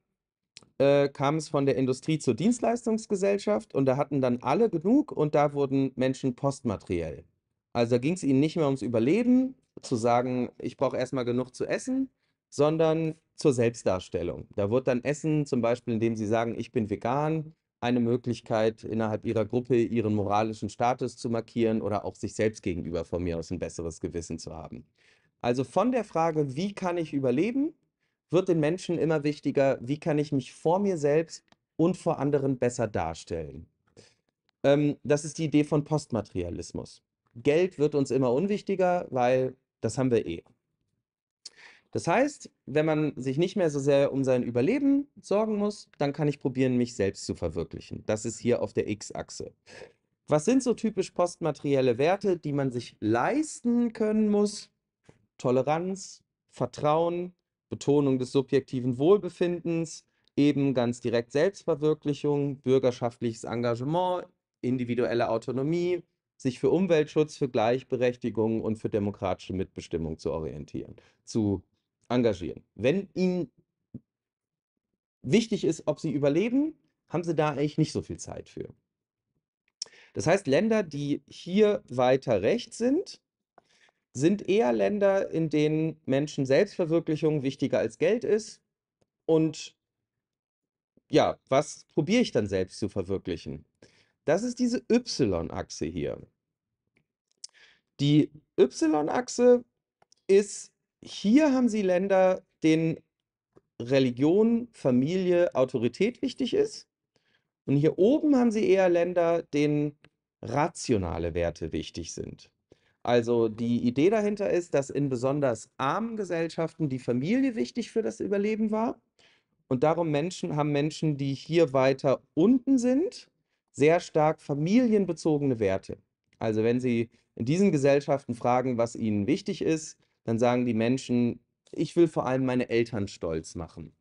[SPEAKER 1] äh, kam es von der Industrie zur Dienstleistungsgesellschaft und da hatten dann alle genug und da wurden Menschen postmateriell. Also da ging es ihnen nicht mehr ums Überleben, zu sagen, ich brauche erstmal genug zu essen, sondern zur Selbstdarstellung. Da wird dann Essen zum Beispiel, indem sie sagen, ich bin vegan, eine Möglichkeit innerhalb ihrer Gruppe ihren moralischen Status zu markieren oder auch sich selbst gegenüber von mir aus ein besseres Gewissen zu haben. Also von der Frage, wie kann ich überleben, wird den Menschen immer wichtiger, wie kann ich mich vor mir selbst und vor anderen besser darstellen. Ähm, das ist die Idee von Postmaterialismus. Geld wird uns immer unwichtiger, weil das haben wir eh. Das heißt, wenn man sich nicht mehr so sehr um sein Überleben sorgen muss, dann kann ich probieren, mich selbst zu verwirklichen. Das ist hier auf der X-Achse. Was sind so typisch postmaterielle Werte, die man sich leisten können muss? Toleranz, Vertrauen, Betonung des subjektiven Wohlbefindens, eben ganz direkt Selbstverwirklichung, bürgerschaftliches Engagement, individuelle Autonomie, sich für Umweltschutz, für Gleichberechtigung und für demokratische Mitbestimmung zu orientieren, zu engagieren. Wenn ihnen wichtig ist, ob sie überleben, haben sie da eigentlich nicht so viel Zeit für. Das heißt, Länder, die hier weiter rechts sind, sind eher Länder, in denen Menschen Selbstverwirklichung wichtiger als Geld ist. Und ja, was probiere ich dann selbst zu verwirklichen? Das ist diese Y-Achse hier. Die Y-Achse ist hier haben sie Länder, denen Religion, Familie, Autorität wichtig ist. Und hier oben haben sie eher Länder, denen rationale Werte wichtig sind. Also die Idee dahinter ist, dass in besonders armen Gesellschaften die Familie wichtig für das Überleben war. Und darum Menschen, haben Menschen, die hier weiter unten sind, sehr stark familienbezogene Werte. Also wenn Sie in diesen Gesellschaften fragen, was ihnen wichtig ist, dann sagen die Menschen, ich will vor allem meine Eltern stolz machen.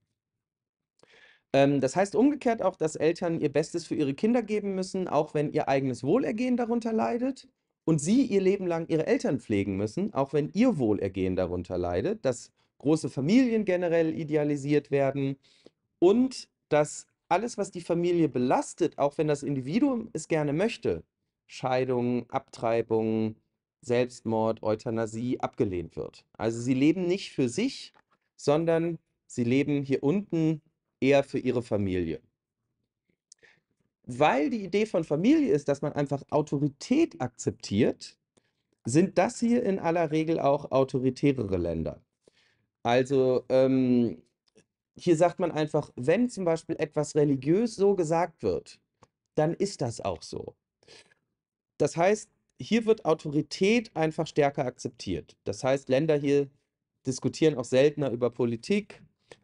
[SPEAKER 1] Ähm, das heißt umgekehrt auch, dass Eltern ihr Bestes für ihre Kinder geben müssen, auch wenn ihr eigenes Wohlergehen darunter leidet und sie ihr Leben lang ihre Eltern pflegen müssen, auch wenn ihr Wohlergehen darunter leidet, dass große Familien generell idealisiert werden und dass alles, was die Familie belastet, auch wenn das Individuum es gerne möchte, Scheidungen, Abtreibungen, Selbstmord, Euthanasie abgelehnt wird. Also sie leben nicht für sich, sondern sie leben hier unten eher für ihre Familie. Weil die Idee von Familie ist, dass man einfach Autorität akzeptiert, sind das hier in aller Regel auch autoritärere Länder. Also ähm, hier sagt man einfach, wenn zum Beispiel etwas religiös so gesagt wird, dann ist das auch so. Das heißt, hier wird Autorität einfach stärker akzeptiert. Das heißt, Länder hier diskutieren auch seltener über Politik,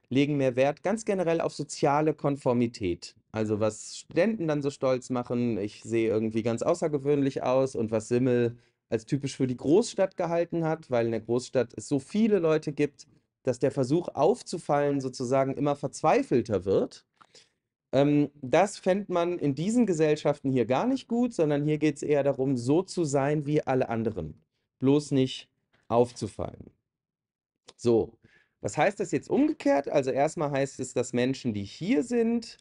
[SPEAKER 1] legen mehr Wert ganz generell auf soziale Konformität. Also was Studenten dann so stolz machen, ich sehe irgendwie ganz außergewöhnlich aus und was Simmel als typisch für die Großstadt gehalten hat, weil in der Großstadt es so viele Leute gibt, dass der Versuch aufzufallen sozusagen immer verzweifelter wird ähm, das fände man in diesen Gesellschaften hier gar nicht gut, sondern hier geht es eher darum, so zu sein wie alle anderen. Bloß nicht aufzufallen. So, was heißt das jetzt umgekehrt? Also erstmal heißt es, dass Menschen, die hier sind,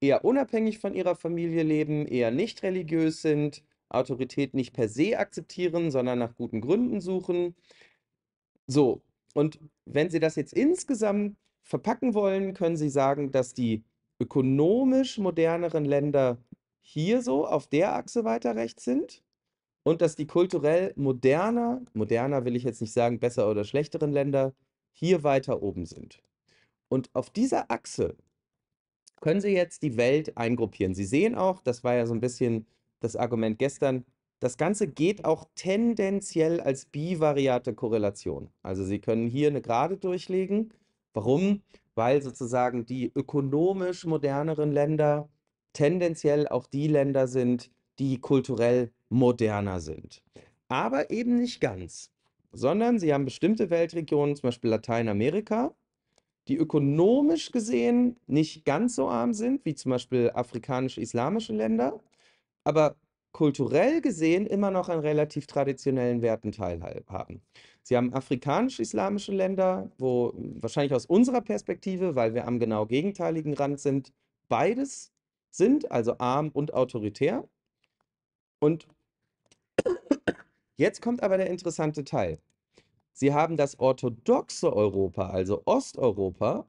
[SPEAKER 1] eher unabhängig von ihrer Familie leben, eher nicht religiös sind, Autorität nicht per se akzeptieren, sondern nach guten Gründen suchen. So, und wenn Sie das jetzt insgesamt verpacken wollen, können Sie sagen, dass die ökonomisch moderneren Länder hier so auf der Achse weiter rechts sind und dass die kulturell moderner, moderner will ich jetzt nicht sagen, besser oder schlechteren Länder hier weiter oben sind. Und auf dieser Achse können Sie jetzt die Welt eingruppieren. Sie sehen auch, das war ja so ein bisschen das Argument gestern, das Ganze geht auch tendenziell als bivariate Korrelation. Also Sie können hier eine Gerade durchlegen. Warum? weil sozusagen die ökonomisch moderneren Länder tendenziell auch die Länder sind, die kulturell moderner sind. Aber eben nicht ganz, sondern sie haben bestimmte Weltregionen, zum Beispiel Lateinamerika, die ökonomisch gesehen nicht ganz so arm sind, wie zum Beispiel afrikanisch-islamische Länder, aber kulturell gesehen immer noch an relativ traditionellen Werten teilhaben. Sie haben afrikanisch-islamische Länder, wo wahrscheinlich aus unserer Perspektive, weil wir am genau gegenteiligen Rand sind, beides sind, also arm und autoritär. Und jetzt kommt aber der interessante Teil. Sie haben das orthodoxe Europa, also Osteuropa,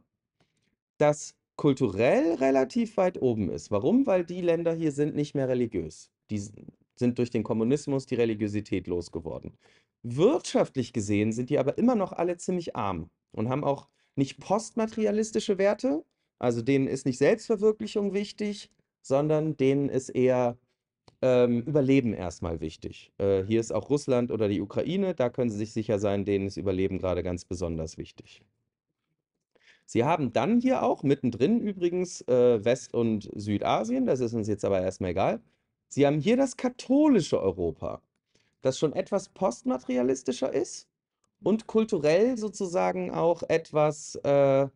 [SPEAKER 1] das kulturell relativ weit oben ist. Warum? Weil die Länder hier sind nicht mehr religiös. Die sind durch den Kommunismus die Religiosität losgeworden. Wirtschaftlich gesehen sind die aber immer noch alle ziemlich arm und haben auch nicht postmaterialistische Werte, also denen ist nicht Selbstverwirklichung wichtig, sondern denen ist eher ähm, Überleben erstmal wichtig. Äh, hier ist auch Russland oder die Ukraine, da können Sie sich sicher sein, denen ist Überleben gerade ganz besonders wichtig. Sie haben dann hier auch mittendrin übrigens äh, West- und Südasien, das ist uns jetzt aber erstmal egal, Sie haben hier das katholische Europa, das schon etwas postmaterialistischer ist und kulturell sozusagen auch etwas, äh, ja,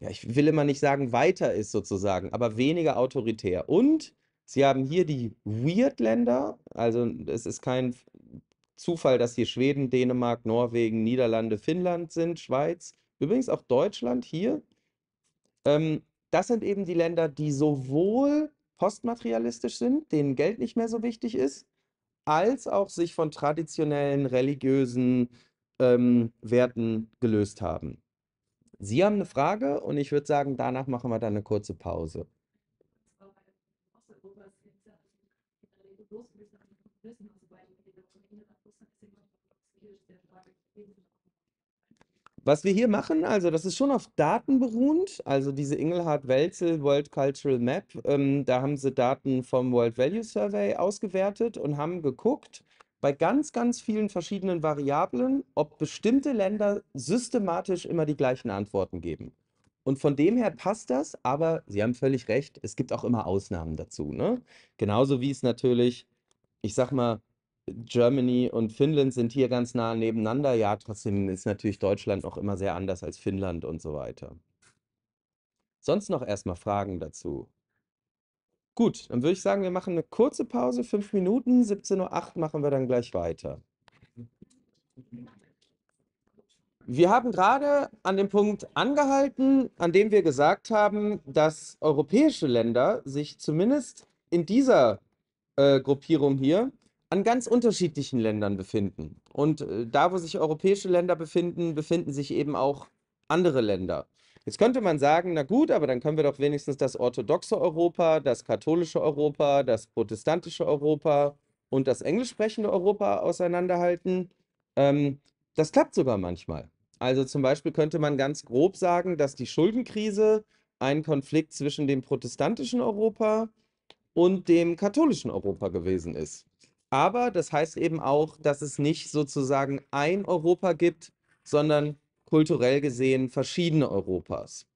[SPEAKER 1] ich will immer nicht sagen weiter ist sozusagen, aber weniger autoritär. Und Sie haben hier die Weird-Länder, also es ist kein Zufall, dass hier Schweden, Dänemark, Norwegen, Niederlande, Finnland sind, Schweiz, übrigens auch Deutschland hier. Ähm, das sind eben die Länder, die sowohl postmaterialistisch sind, denen Geld nicht mehr so wichtig ist, als auch sich von traditionellen religiösen ähm, Werten gelöst haben. Sie haben eine Frage und ich würde sagen, danach machen wir dann eine kurze Pause. was wir hier machen, also das ist schon auf Daten beruhend, also diese Ingelhard-Welzel World Cultural Map, ähm, da haben sie Daten vom World Value Survey ausgewertet und haben geguckt, bei ganz, ganz vielen verschiedenen Variablen, ob bestimmte Länder systematisch immer die gleichen Antworten geben. Und von dem her passt das, aber Sie haben völlig recht, es gibt auch immer Ausnahmen dazu. Ne? Genauso wie es natürlich, ich sag mal, Germany und Finnland sind hier ganz nah nebeneinander. Ja, trotzdem ist natürlich Deutschland auch immer sehr anders als Finnland und so weiter. Sonst noch erstmal Fragen dazu. Gut, dann würde ich sagen, wir machen eine kurze Pause, fünf Minuten, 17.08 Uhr machen wir dann gleich weiter. Wir haben gerade an dem Punkt angehalten, an dem wir gesagt haben, dass europäische Länder sich zumindest in dieser äh, Gruppierung hier an ganz unterschiedlichen Ländern befinden. Und äh, da, wo sich europäische Länder befinden, befinden sich eben auch andere Länder. Jetzt könnte man sagen, na gut, aber dann können wir doch wenigstens das orthodoxe Europa, das katholische Europa, das protestantische Europa und das englisch sprechende Europa auseinanderhalten. Ähm, das klappt sogar manchmal. Also zum Beispiel könnte man ganz grob sagen, dass die Schuldenkrise ein Konflikt zwischen dem protestantischen Europa und dem katholischen Europa gewesen ist. Aber das heißt eben auch, dass es nicht sozusagen ein Europa gibt, sondern kulturell gesehen verschiedene Europas.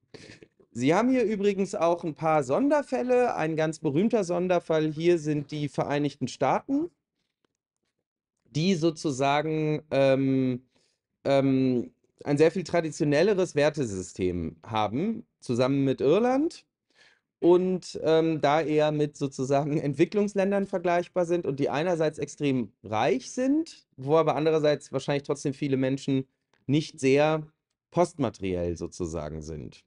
[SPEAKER 1] Sie haben hier übrigens auch ein paar Sonderfälle. Ein ganz berühmter Sonderfall hier sind die Vereinigten Staaten, die sozusagen ähm, ähm, ein sehr viel traditionelleres Wertesystem haben, zusammen mit Irland und ähm, da eher mit sozusagen Entwicklungsländern vergleichbar sind und die einerseits extrem reich sind, wo aber andererseits wahrscheinlich trotzdem viele Menschen nicht sehr postmateriell sozusagen sind.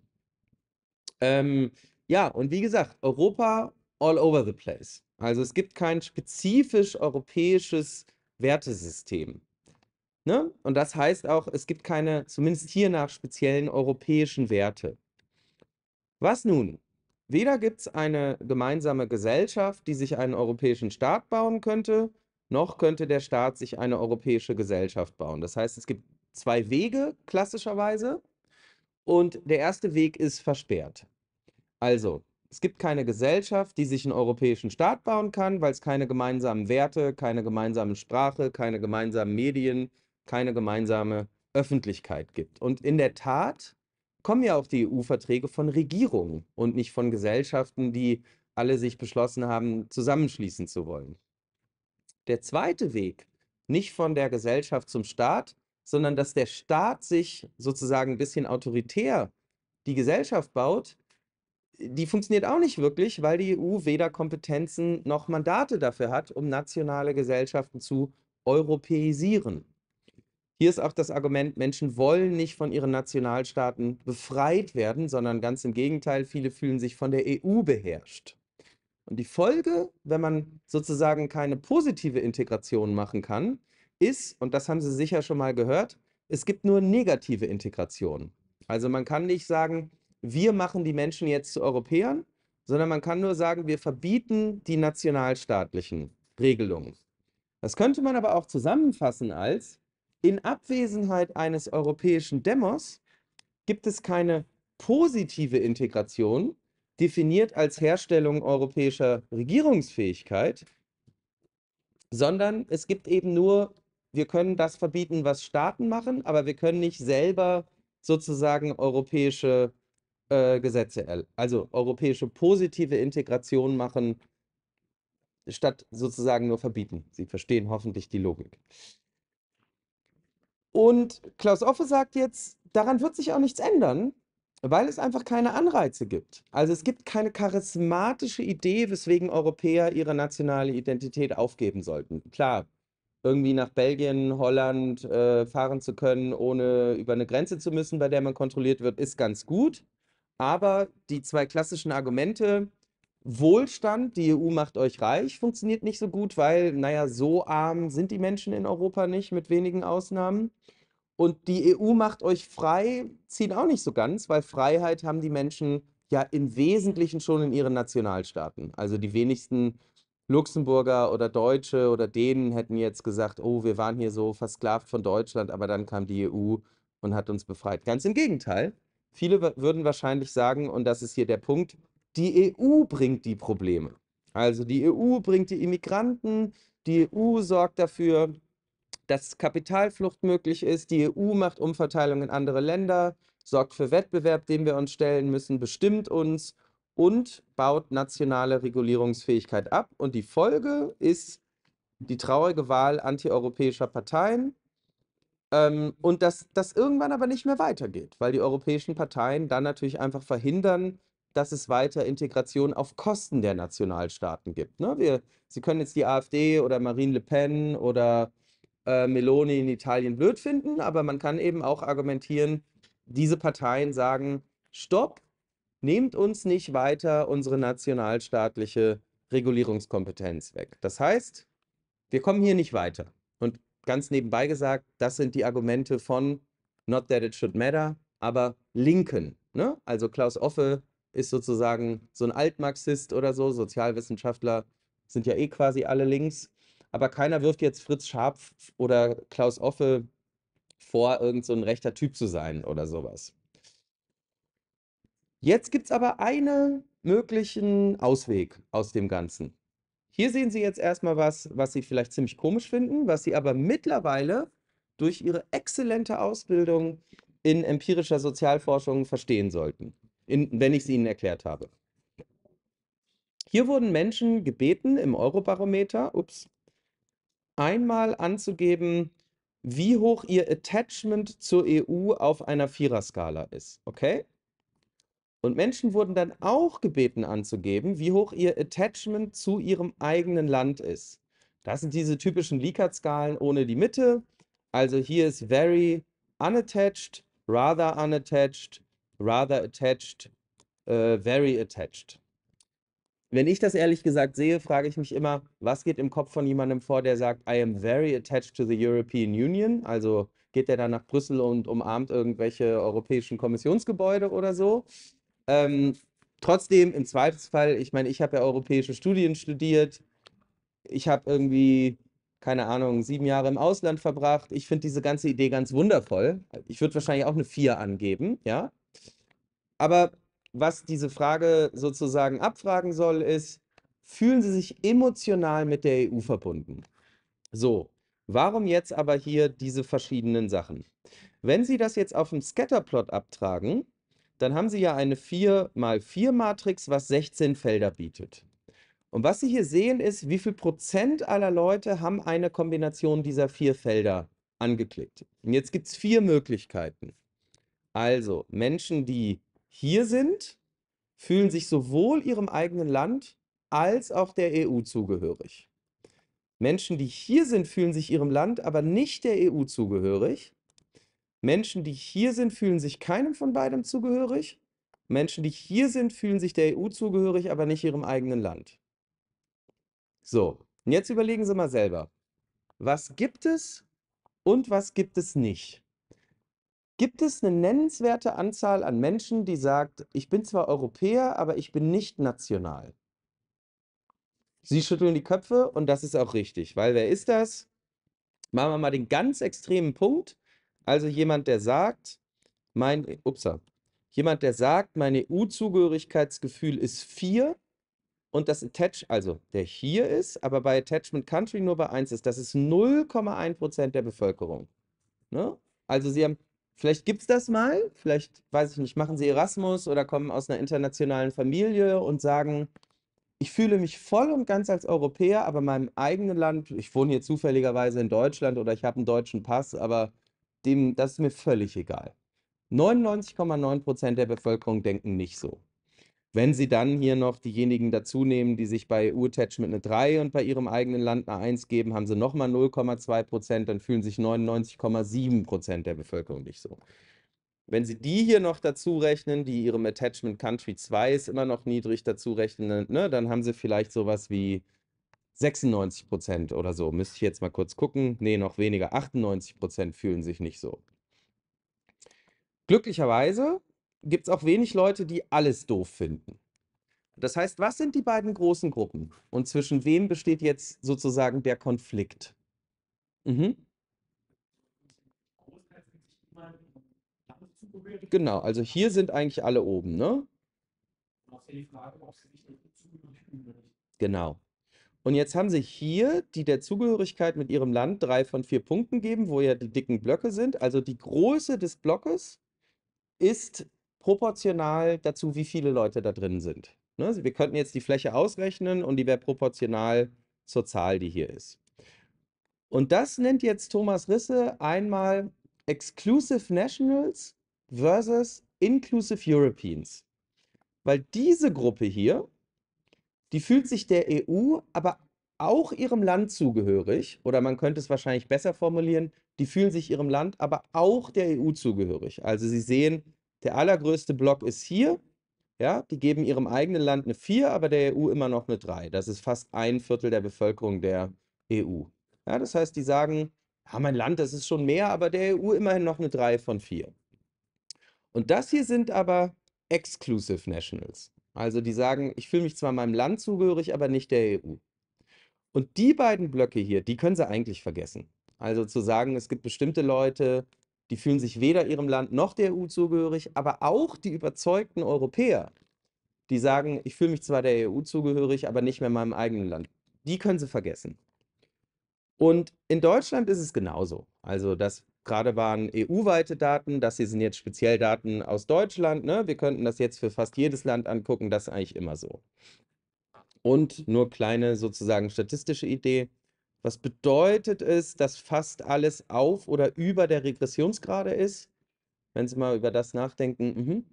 [SPEAKER 1] Ähm, ja, und wie gesagt, Europa all over the place. Also es gibt kein spezifisch europäisches Wertesystem. Ne? Und das heißt auch, es gibt keine, zumindest hier nach speziellen europäischen Werte. Was nun? Weder gibt es eine gemeinsame Gesellschaft, die sich einen europäischen Staat bauen könnte, noch könnte der Staat sich eine europäische Gesellschaft bauen. Das heißt, es gibt zwei Wege klassischerweise und der erste Weg ist versperrt. Also, es gibt keine Gesellschaft, die sich einen europäischen Staat bauen kann, weil es keine gemeinsamen Werte, keine gemeinsame Sprache, keine gemeinsamen Medien, keine gemeinsame Öffentlichkeit gibt. Und in der Tat kommen ja auch die EU-Verträge von Regierungen und nicht von Gesellschaften, die alle sich beschlossen haben, zusammenschließen zu wollen. Der zweite Weg, nicht von der Gesellschaft zum Staat, sondern dass der Staat sich sozusagen ein bisschen autoritär die Gesellschaft baut, die funktioniert auch nicht wirklich, weil die EU weder Kompetenzen noch Mandate dafür hat, um nationale Gesellschaften zu europäisieren. Hier ist auch das Argument, Menschen wollen nicht von ihren Nationalstaaten befreit werden, sondern ganz im Gegenteil, viele fühlen sich von der EU beherrscht. Und die Folge, wenn man sozusagen keine positive Integration machen kann, ist, und das haben Sie sicher schon mal gehört, es gibt nur negative Integration. Also man kann nicht sagen, wir machen die Menschen jetzt zu Europäern, sondern man kann nur sagen, wir verbieten die nationalstaatlichen Regelungen. Das könnte man aber auch zusammenfassen als, in Abwesenheit eines europäischen Demos gibt es keine positive Integration, definiert als Herstellung europäischer Regierungsfähigkeit, sondern es gibt eben nur, wir können das verbieten, was Staaten machen, aber wir können nicht selber sozusagen europäische äh, Gesetze, also europäische positive Integration machen, statt sozusagen nur verbieten. Sie verstehen hoffentlich die Logik. Und Klaus Offe sagt jetzt, daran wird sich auch nichts ändern, weil es einfach keine Anreize gibt. Also es gibt keine charismatische Idee, weswegen Europäer ihre nationale Identität aufgeben sollten. Klar, irgendwie nach Belgien, Holland äh, fahren zu können, ohne über eine Grenze zu müssen, bei der man kontrolliert wird, ist ganz gut. Aber die zwei klassischen Argumente, Wohlstand, die EU macht euch reich, funktioniert nicht so gut, weil, naja, so arm sind die Menschen in Europa nicht, mit wenigen Ausnahmen. Und die EU macht euch frei, zieht auch nicht so ganz, weil Freiheit haben die Menschen ja im Wesentlichen schon in ihren Nationalstaaten. Also die wenigsten Luxemburger oder Deutsche oder Dänen hätten jetzt gesagt, oh, wir waren hier so versklavt von Deutschland, aber dann kam die EU und hat uns befreit. Ganz im Gegenteil. Viele würden wahrscheinlich sagen, und das ist hier der Punkt, die EU bringt die Probleme. Also die EU bringt die Immigranten, die EU sorgt dafür, dass Kapitalflucht möglich ist, die EU macht Umverteilung in andere Länder, sorgt für Wettbewerb, dem wir uns stellen müssen, bestimmt uns und baut nationale Regulierungsfähigkeit ab. Und die Folge ist die traurige Wahl antieuropäischer Parteien ähm, und dass das irgendwann aber nicht mehr weitergeht, weil die europäischen Parteien dann natürlich einfach verhindern, dass es weiter Integration auf Kosten der Nationalstaaten gibt. Ne? Wir, Sie können jetzt die AfD oder Marine Le Pen oder äh, Meloni in Italien blöd finden, aber man kann eben auch argumentieren, diese Parteien sagen, stopp, nehmt uns nicht weiter unsere nationalstaatliche Regulierungskompetenz weg. Das heißt, wir kommen hier nicht weiter. Und ganz nebenbei gesagt, das sind die Argumente von Not That It Should Matter, aber Linken. Ne? Also Klaus Offe, ist sozusagen so ein Altmarxist oder so. Sozialwissenschaftler sind ja eh quasi alle links. Aber keiner wirft jetzt Fritz Scharp oder Klaus Offe vor, irgendein so rechter Typ zu sein oder sowas. Jetzt gibt es aber einen möglichen Ausweg aus dem Ganzen. Hier sehen Sie jetzt erstmal was, was Sie vielleicht ziemlich komisch finden, was Sie aber mittlerweile durch Ihre exzellente Ausbildung in empirischer Sozialforschung verstehen sollten in, wenn ich es Ihnen erklärt habe. Hier wurden Menschen gebeten, im Eurobarometer ups, einmal anzugeben, wie hoch ihr Attachment zur EU auf einer Viererskala ist. Okay? Und Menschen wurden dann auch gebeten anzugeben, wie hoch ihr Attachment zu ihrem eigenen Land ist. Das sind diese typischen Likert-Skalen ohne die Mitte. Also hier ist very unattached, rather unattached, rather attached, äh, very attached. Wenn ich das ehrlich gesagt sehe, frage ich mich immer, was geht im Kopf von jemandem vor, der sagt, I am very attached to the European Union? Also geht der dann nach Brüssel und umarmt irgendwelche europäischen Kommissionsgebäude oder so? Ähm, trotzdem, im Zweifelsfall, ich meine, ich habe ja europäische Studien studiert. Ich habe irgendwie keine Ahnung, sieben Jahre im Ausland verbracht. Ich finde diese ganze Idee ganz wundervoll. Ich würde wahrscheinlich auch eine Vier angeben, ja. Aber was diese Frage sozusagen abfragen soll, ist, fühlen Sie sich emotional mit der EU verbunden? So, warum jetzt aber hier diese verschiedenen Sachen? Wenn Sie das jetzt auf dem Scatterplot abtragen, dann haben Sie ja eine 4x4-Matrix, was 16 Felder bietet. Und was Sie hier sehen ist, wie viel Prozent aller Leute haben eine Kombination dieser vier Felder angeklickt. Und jetzt gibt es vier Möglichkeiten. Also Menschen, die hier sind, fühlen sich sowohl ihrem eigenen Land als auch der EU zugehörig. Menschen, die hier sind, fühlen sich ihrem Land, aber nicht der EU zugehörig. Menschen, die hier sind, fühlen sich keinem von beidem zugehörig. Menschen, die hier sind, fühlen sich der EU zugehörig, aber nicht ihrem eigenen Land. So, und jetzt überlegen Sie mal selber, was gibt es und was gibt es nicht? Gibt es eine nennenswerte Anzahl an Menschen, die sagt, ich bin zwar Europäer, aber ich bin nicht national? Sie schütteln die Köpfe und das ist auch richtig, weil wer ist das? Machen wir mal den ganz extremen Punkt. Also jemand, der sagt, mein, upsa, jemand, der sagt, mein EU-Zugehörigkeitsgefühl ist 4 und das Attach, also der hier ist, aber bei Attachment Country nur bei 1 ist, das ist 0,1% der Bevölkerung. Ne? Also sie haben Vielleicht gibt es das mal, vielleicht, weiß ich nicht, machen sie Erasmus oder kommen aus einer internationalen Familie und sagen, ich fühle mich voll und ganz als Europäer, aber meinem eigenen Land, ich wohne hier zufälligerweise in Deutschland oder ich habe einen deutschen Pass, aber dem, das ist mir völlig egal. 99,9 Prozent der Bevölkerung denken nicht so. Wenn sie dann hier noch diejenigen dazu nehmen, die sich bei U-Attachment eine 3 und bei ihrem eigenen Land eine 1 geben, haben sie nochmal 0,2 Prozent, dann fühlen sich 99,7 Prozent der Bevölkerung nicht so. Wenn Sie die hier noch dazu rechnen, die ihrem Attachment Country 2 ist immer noch niedrig dazu rechnen, ne, dann haben Sie vielleicht sowas wie 96 Prozent oder so. Müsste ich jetzt mal kurz gucken. Nee, noch weniger. 98 Prozent fühlen sich nicht so. Glücklicherweise gibt es auch wenig Leute, die alles doof finden. Das heißt, was sind die beiden großen Gruppen und zwischen wem besteht jetzt sozusagen der Konflikt? Mhm. Genau, also hier sind eigentlich alle oben, ne? Genau. Und jetzt haben sie hier, die der Zugehörigkeit mit ihrem Land drei von vier Punkten geben, wo ja die dicken Blöcke sind. Also die Größe des Blockes ist proportional dazu, wie viele Leute da drin sind. Ne? Wir könnten jetzt die Fläche ausrechnen und die wäre proportional zur Zahl, die hier ist. Und das nennt jetzt Thomas Risse einmal Exclusive Nationals versus Inclusive Europeans. Weil diese Gruppe hier, die fühlt sich der EU, aber auch ihrem Land zugehörig, oder man könnte es wahrscheinlich besser formulieren, die fühlen sich ihrem Land, aber auch der EU zugehörig. Also sie sehen, der allergrößte Block ist hier. Ja, die geben ihrem eigenen Land eine 4, aber der EU immer noch eine 3. Das ist fast ein Viertel der Bevölkerung der EU. Ja, das heißt, die sagen, ja, mein Land, das ist schon mehr, aber der EU immerhin noch eine 3 von 4. Und das hier sind aber Exclusive Nationals. Also die sagen, ich fühle mich zwar meinem Land zugehörig, aber nicht der EU. Und die beiden Blöcke hier, die können sie eigentlich vergessen. Also zu sagen, es gibt bestimmte Leute, die fühlen sich weder ihrem Land noch der EU zugehörig, aber auch die überzeugten Europäer, die sagen, ich fühle mich zwar der EU zugehörig, aber nicht mehr meinem eigenen Land. Die können sie vergessen. Und in Deutschland ist es genauso. Also das gerade waren EU-weite Daten, das hier sind jetzt speziell Daten aus Deutschland. Ne? Wir könnten das jetzt für fast jedes Land angucken, das ist eigentlich immer so. Und nur kleine sozusagen statistische Idee. Was bedeutet es, dass fast alles auf oder über der Regressionsgrade ist? Wenn Sie mal über das nachdenken. Mhm.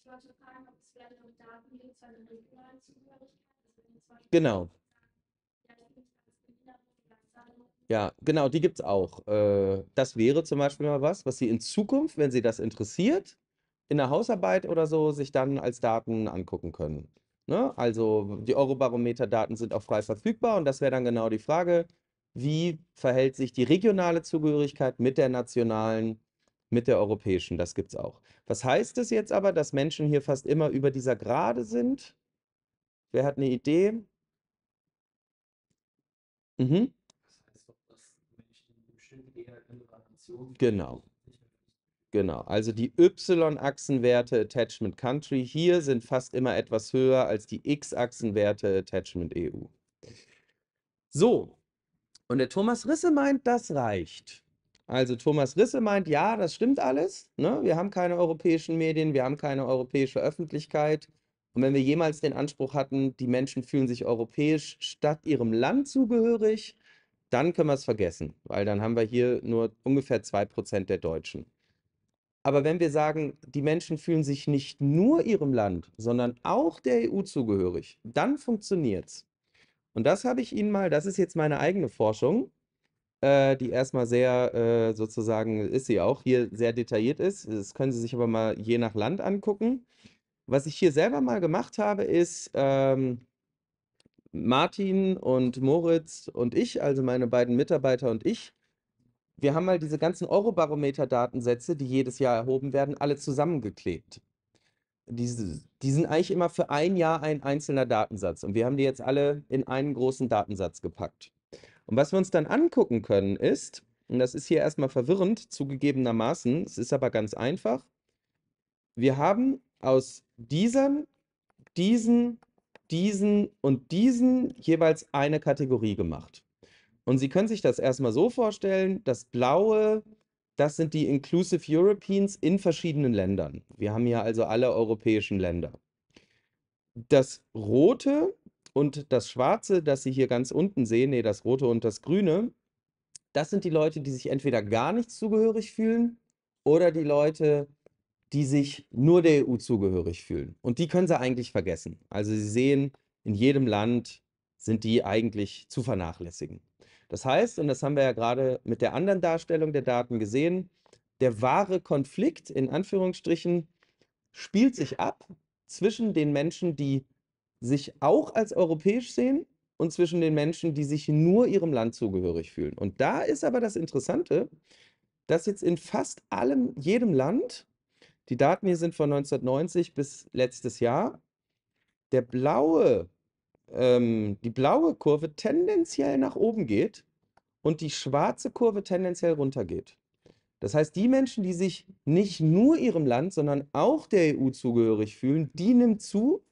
[SPEAKER 1] Ich wollte fragen, ob es mehrere Daten gibt, eine regionale Zugehörigkeit. Also genau. Ja, genau, die gibt es auch. Äh, das wäre zum Beispiel mal was, was Sie in Zukunft, wenn Sie das interessiert, in der Hausarbeit oder so, sich dann als Daten angucken können. Ne? Also die Eurobarometer-Daten sind auch frei verfügbar und das wäre dann genau die Frage, wie verhält sich die regionale Zugehörigkeit mit der nationalen, mit der europäischen? Das gibt es auch. Was heißt es jetzt aber, dass Menschen hier fast immer über dieser Gerade sind? Wer hat eine Idee? Mhm. Das heißt doch, dass Menschen bestimmt eher in Relation. Genau. Genau, also die Y-Achsenwerte Attachment Country hier sind fast immer etwas höher als die X-Achsenwerte Attachment EU. So, und der Thomas Risse meint, das reicht. Also Thomas Risse meint, ja, das stimmt alles. Ne? Wir haben keine europäischen Medien, wir haben keine europäische Öffentlichkeit. Und wenn wir jemals den Anspruch hatten, die Menschen fühlen sich europäisch statt ihrem Land zugehörig, dann können wir es vergessen, weil dann haben wir hier nur ungefähr 2% der Deutschen. Aber wenn wir sagen, die Menschen fühlen sich nicht nur ihrem Land, sondern auch der EU zugehörig, dann funktioniert's. Und das habe ich Ihnen mal, das ist jetzt meine eigene Forschung, äh, die erstmal sehr äh, sozusagen, ist sie auch, hier sehr detailliert ist. Das können Sie sich aber mal je nach Land angucken. Was ich hier selber mal gemacht habe, ist, ähm, Martin und Moritz und ich, also meine beiden Mitarbeiter und ich, wir haben mal diese ganzen Eurobarometer-Datensätze, die jedes Jahr erhoben werden, alle zusammengeklebt. Die, die sind eigentlich immer für ein Jahr ein einzelner Datensatz. Und wir haben die jetzt alle in einen großen Datensatz gepackt. Und was wir uns dann angucken können ist, und das ist hier erstmal verwirrend, zugegebenermaßen, es ist aber ganz einfach, wir haben aus diesen, diesen, diesen und diesen jeweils eine Kategorie gemacht. Und Sie können sich das erstmal so vorstellen, das Blaue, das sind die Inclusive Europeans in verschiedenen Ländern. Wir haben hier also alle europäischen Länder. Das Rote und das Schwarze, das Sie hier ganz unten sehen, nee, das Rote und das Grüne, das sind die Leute, die sich entweder gar nicht zugehörig fühlen oder die Leute, die sich nur der EU zugehörig fühlen. Und die können Sie eigentlich vergessen. Also Sie sehen, in jedem Land sind die eigentlich zu vernachlässigen. Das heißt, und das haben wir ja gerade mit der anderen Darstellung der Daten gesehen, der wahre Konflikt in Anführungsstrichen spielt sich ab zwischen den Menschen, die sich auch als europäisch sehen und zwischen den Menschen, die sich nur ihrem Land zugehörig fühlen. Und da ist aber das Interessante, dass jetzt in fast allem, jedem Land, die Daten hier sind von 1990 bis letztes Jahr, der blaue ähm, die blaue Kurve tendenziell nach oben geht und die schwarze Kurve tendenziell runter geht. Das heißt, die Menschen, die sich nicht nur ihrem Land, sondern auch der EU zugehörig fühlen, die nimmt zu.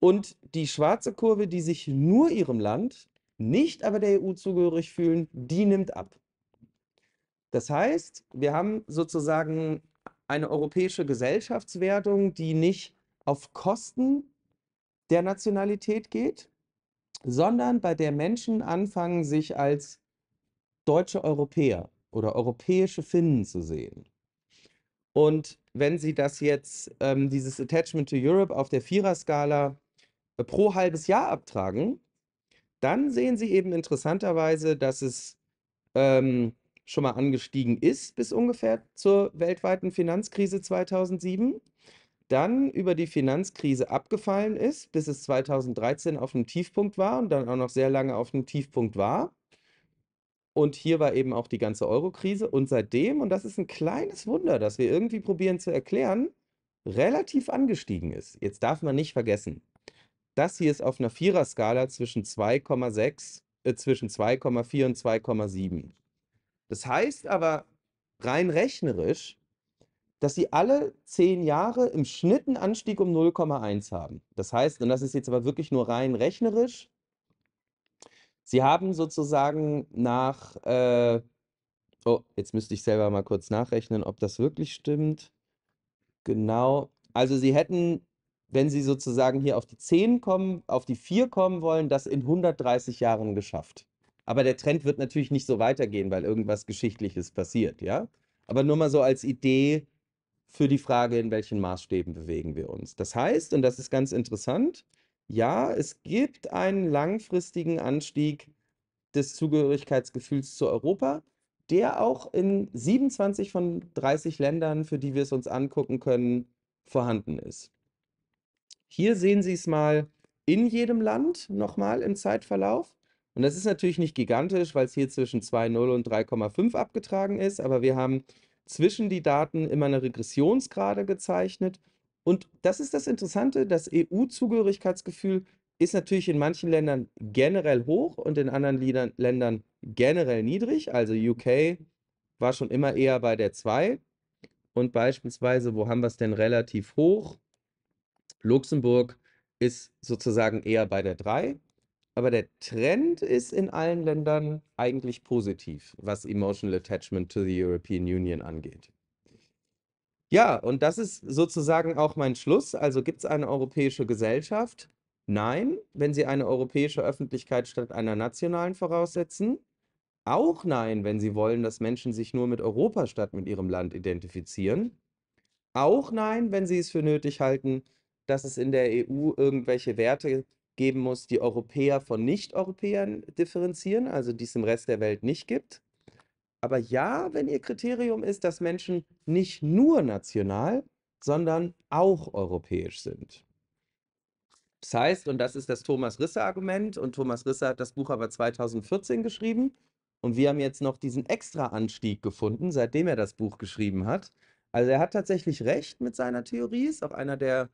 [SPEAKER 1] Und die schwarze Kurve, die sich nur ihrem Land, nicht aber der EU zugehörig fühlen, die nimmt ab. Das heißt, wir haben sozusagen eine europäische Gesellschaftswertung, die nicht auf Kosten der Nationalität geht, sondern bei der Menschen anfangen, sich als deutsche Europäer oder europäische Finnen zu sehen. Und wenn Sie das jetzt, ähm, dieses Attachment to Europe auf der Vierer-Skala äh, pro halbes Jahr abtragen, dann sehen Sie eben interessanterweise, dass es ähm, schon mal angestiegen ist bis ungefähr zur weltweiten Finanzkrise 2007 dann über die Finanzkrise abgefallen ist, bis es 2013 auf einem Tiefpunkt war und dann auch noch sehr lange auf einem Tiefpunkt war. Und hier war eben auch die ganze Euro-Krise. Und seitdem, und das ist ein kleines Wunder, das wir irgendwie probieren zu erklären, relativ angestiegen ist. Jetzt darf man nicht vergessen, das hier ist auf einer Vierer-Skala zwischen 2,6, äh, zwischen 2,4 und 2,7. Das heißt aber rein rechnerisch, dass sie alle zehn Jahre im Schnitt einen Anstieg um 0,1 haben. Das heißt, und das ist jetzt aber wirklich nur rein rechnerisch, sie haben sozusagen nach, äh, oh, jetzt müsste ich selber mal kurz nachrechnen, ob das wirklich stimmt. Genau, also sie hätten, wenn sie sozusagen hier auf die 10 kommen, auf die 4 kommen wollen, das in 130 Jahren geschafft. Aber der Trend wird natürlich nicht so weitergehen, weil irgendwas Geschichtliches passiert, ja? Aber nur mal so als Idee, für die Frage, in welchen Maßstäben bewegen wir uns. Das heißt, und das ist ganz interessant, ja, es gibt einen langfristigen Anstieg des Zugehörigkeitsgefühls zu Europa, der auch in 27 von 30 Ländern, für die wir es uns angucken können, vorhanden ist. Hier sehen Sie es mal in jedem Land nochmal im Zeitverlauf. Und das ist natürlich nicht gigantisch, weil es hier zwischen 2,0 und 3,5 abgetragen ist, aber wir haben zwischen die Daten immer eine Regressionsgrade gezeichnet. Und das ist das Interessante, das EU-Zugehörigkeitsgefühl ist natürlich in manchen Ländern generell hoch und in anderen Liedern, Ländern generell niedrig. Also UK war schon immer eher bei der 2. Und beispielsweise, wo haben wir es denn relativ hoch? Luxemburg ist sozusagen eher bei der 3. Aber der Trend ist in allen Ländern eigentlich positiv, was Emotional Attachment to the European Union angeht. Ja, und das ist sozusagen auch mein Schluss. Also gibt es eine europäische Gesellschaft? Nein, wenn Sie eine europäische Öffentlichkeit statt einer nationalen voraussetzen. Auch nein, wenn Sie wollen, dass Menschen sich nur mit Europa statt mit ihrem Land identifizieren. Auch nein, wenn Sie es für nötig halten, dass es in der EU irgendwelche Werte gibt geben muss, die Europäer von Nicht-Europäern differenzieren, also die es im Rest der Welt nicht gibt. Aber ja, wenn ihr Kriterium ist, dass Menschen nicht nur national, sondern auch europäisch sind. Das heißt, und das ist das Thomas Risse-Argument, und Thomas Risse hat das Buch aber 2014 geschrieben, und wir haben jetzt noch diesen extra Anstieg gefunden, seitdem er das Buch geschrieben hat. Also er hat tatsächlich recht mit seiner Theorie, ist auch einer der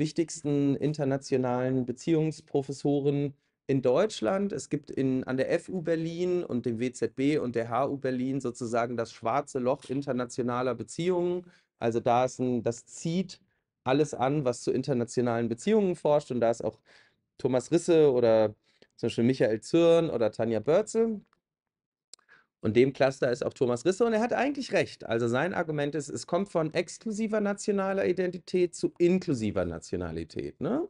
[SPEAKER 1] wichtigsten internationalen Beziehungsprofessoren in Deutschland. Es gibt in, an der FU Berlin und dem WZB und der HU Berlin sozusagen das schwarze Loch internationaler Beziehungen. Also da ist ein, das zieht alles an, was zu internationalen Beziehungen forscht. Und da ist auch Thomas Risse oder zum Beispiel Michael Zürn oder Tanja Börzel. Und dem Cluster ist auch Thomas Risse und er hat eigentlich recht. Also sein Argument ist, es kommt von exklusiver nationaler Identität zu inklusiver Nationalität. Ne?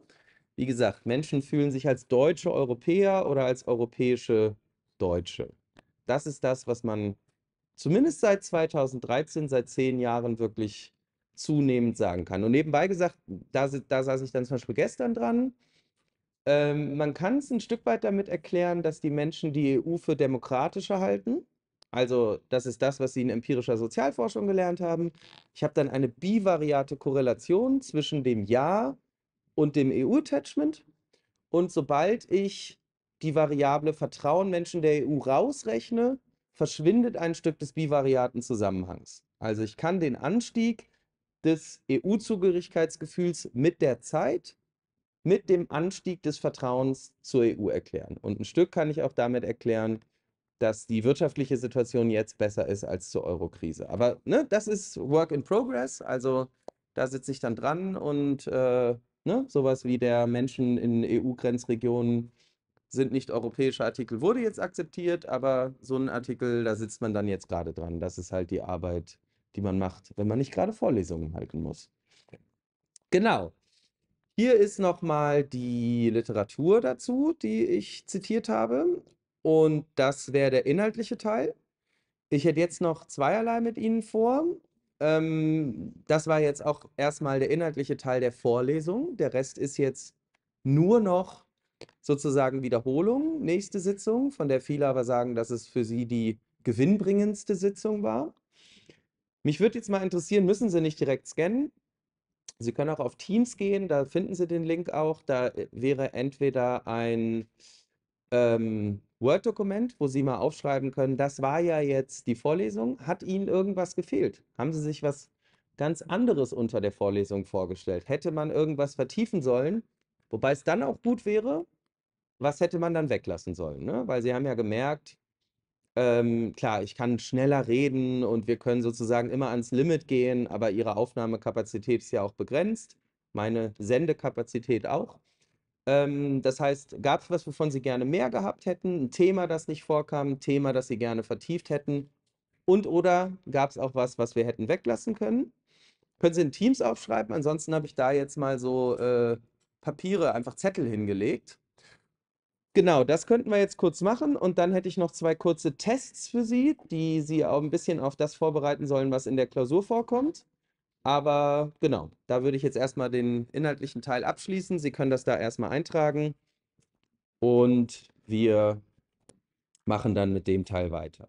[SPEAKER 1] Wie gesagt, Menschen fühlen sich als deutsche Europäer oder als europäische Deutsche. Das ist das, was man zumindest seit 2013, seit zehn Jahren wirklich zunehmend sagen kann. Und nebenbei gesagt, da, da saß ich dann zum Beispiel gestern dran, ähm, man kann es ein Stück weit damit erklären, dass die Menschen die EU für demokratischer halten also das ist das, was Sie in empirischer Sozialforschung gelernt haben. Ich habe dann eine bivariate Korrelation zwischen dem Ja und dem EU-Attachment. Und sobald ich die Variable Vertrauen Menschen der EU rausrechne, verschwindet ein Stück des bivariaten Zusammenhangs. Also ich kann den Anstieg des EU-Zugehörigkeitsgefühls mit der Zeit mit dem Anstieg des Vertrauens zur EU erklären. Und ein Stück kann ich auch damit erklären, dass die wirtschaftliche Situation jetzt besser ist als zur Euro-Krise. Aber ne, das ist Work in Progress, also da sitze ich dann dran und äh, ne, sowas wie der Menschen in EU-Grenzregionen sind nicht europäische Artikel wurde jetzt akzeptiert, aber so ein Artikel, da sitzt man dann jetzt gerade dran. Das ist halt die Arbeit, die man macht, wenn man nicht gerade Vorlesungen halten muss. Genau. Hier ist nochmal die Literatur dazu, die ich zitiert habe. Und das wäre der inhaltliche Teil. Ich hätte jetzt noch zweierlei mit Ihnen vor. Ähm, das war jetzt auch erstmal der inhaltliche Teil der Vorlesung. Der Rest ist jetzt nur noch sozusagen Wiederholung. Nächste Sitzung, von der viele aber sagen, dass es für sie die gewinnbringendste Sitzung war. Mich würde jetzt mal interessieren, müssen Sie nicht direkt scannen? Sie können auch auf Teams gehen, da finden Sie den Link auch. Da äh, wäre entweder ein ähm, Word-Dokument, wo Sie mal aufschreiben können, das war ja jetzt die Vorlesung. Hat Ihnen irgendwas gefehlt? Haben Sie sich was ganz anderes unter der Vorlesung vorgestellt? Hätte man irgendwas vertiefen sollen? Wobei es dann auch gut wäre, was hätte man dann weglassen sollen? Ne? Weil Sie haben ja gemerkt, ähm, klar, ich kann schneller reden und wir können sozusagen immer ans Limit gehen, aber Ihre Aufnahmekapazität ist ja auch begrenzt, meine Sendekapazität auch. Ähm, das heißt, gab es was, wovon Sie gerne mehr gehabt hätten, ein Thema, das nicht vorkam, ein Thema, das Sie gerne vertieft hätten? Und oder gab es auch was, was wir hätten weglassen können? Können Sie in Teams aufschreiben? Ansonsten habe ich da jetzt mal so äh, Papiere, einfach Zettel hingelegt. Genau, das könnten wir jetzt kurz machen und dann hätte ich noch zwei kurze Tests für Sie, die Sie auch ein bisschen auf das vorbereiten sollen, was in der Klausur vorkommt. Aber genau, da würde ich jetzt erstmal den inhaltlichen Teil abschließen. Sie können das da erstmal eintragen und wir machen dann mit dem Teil weiter.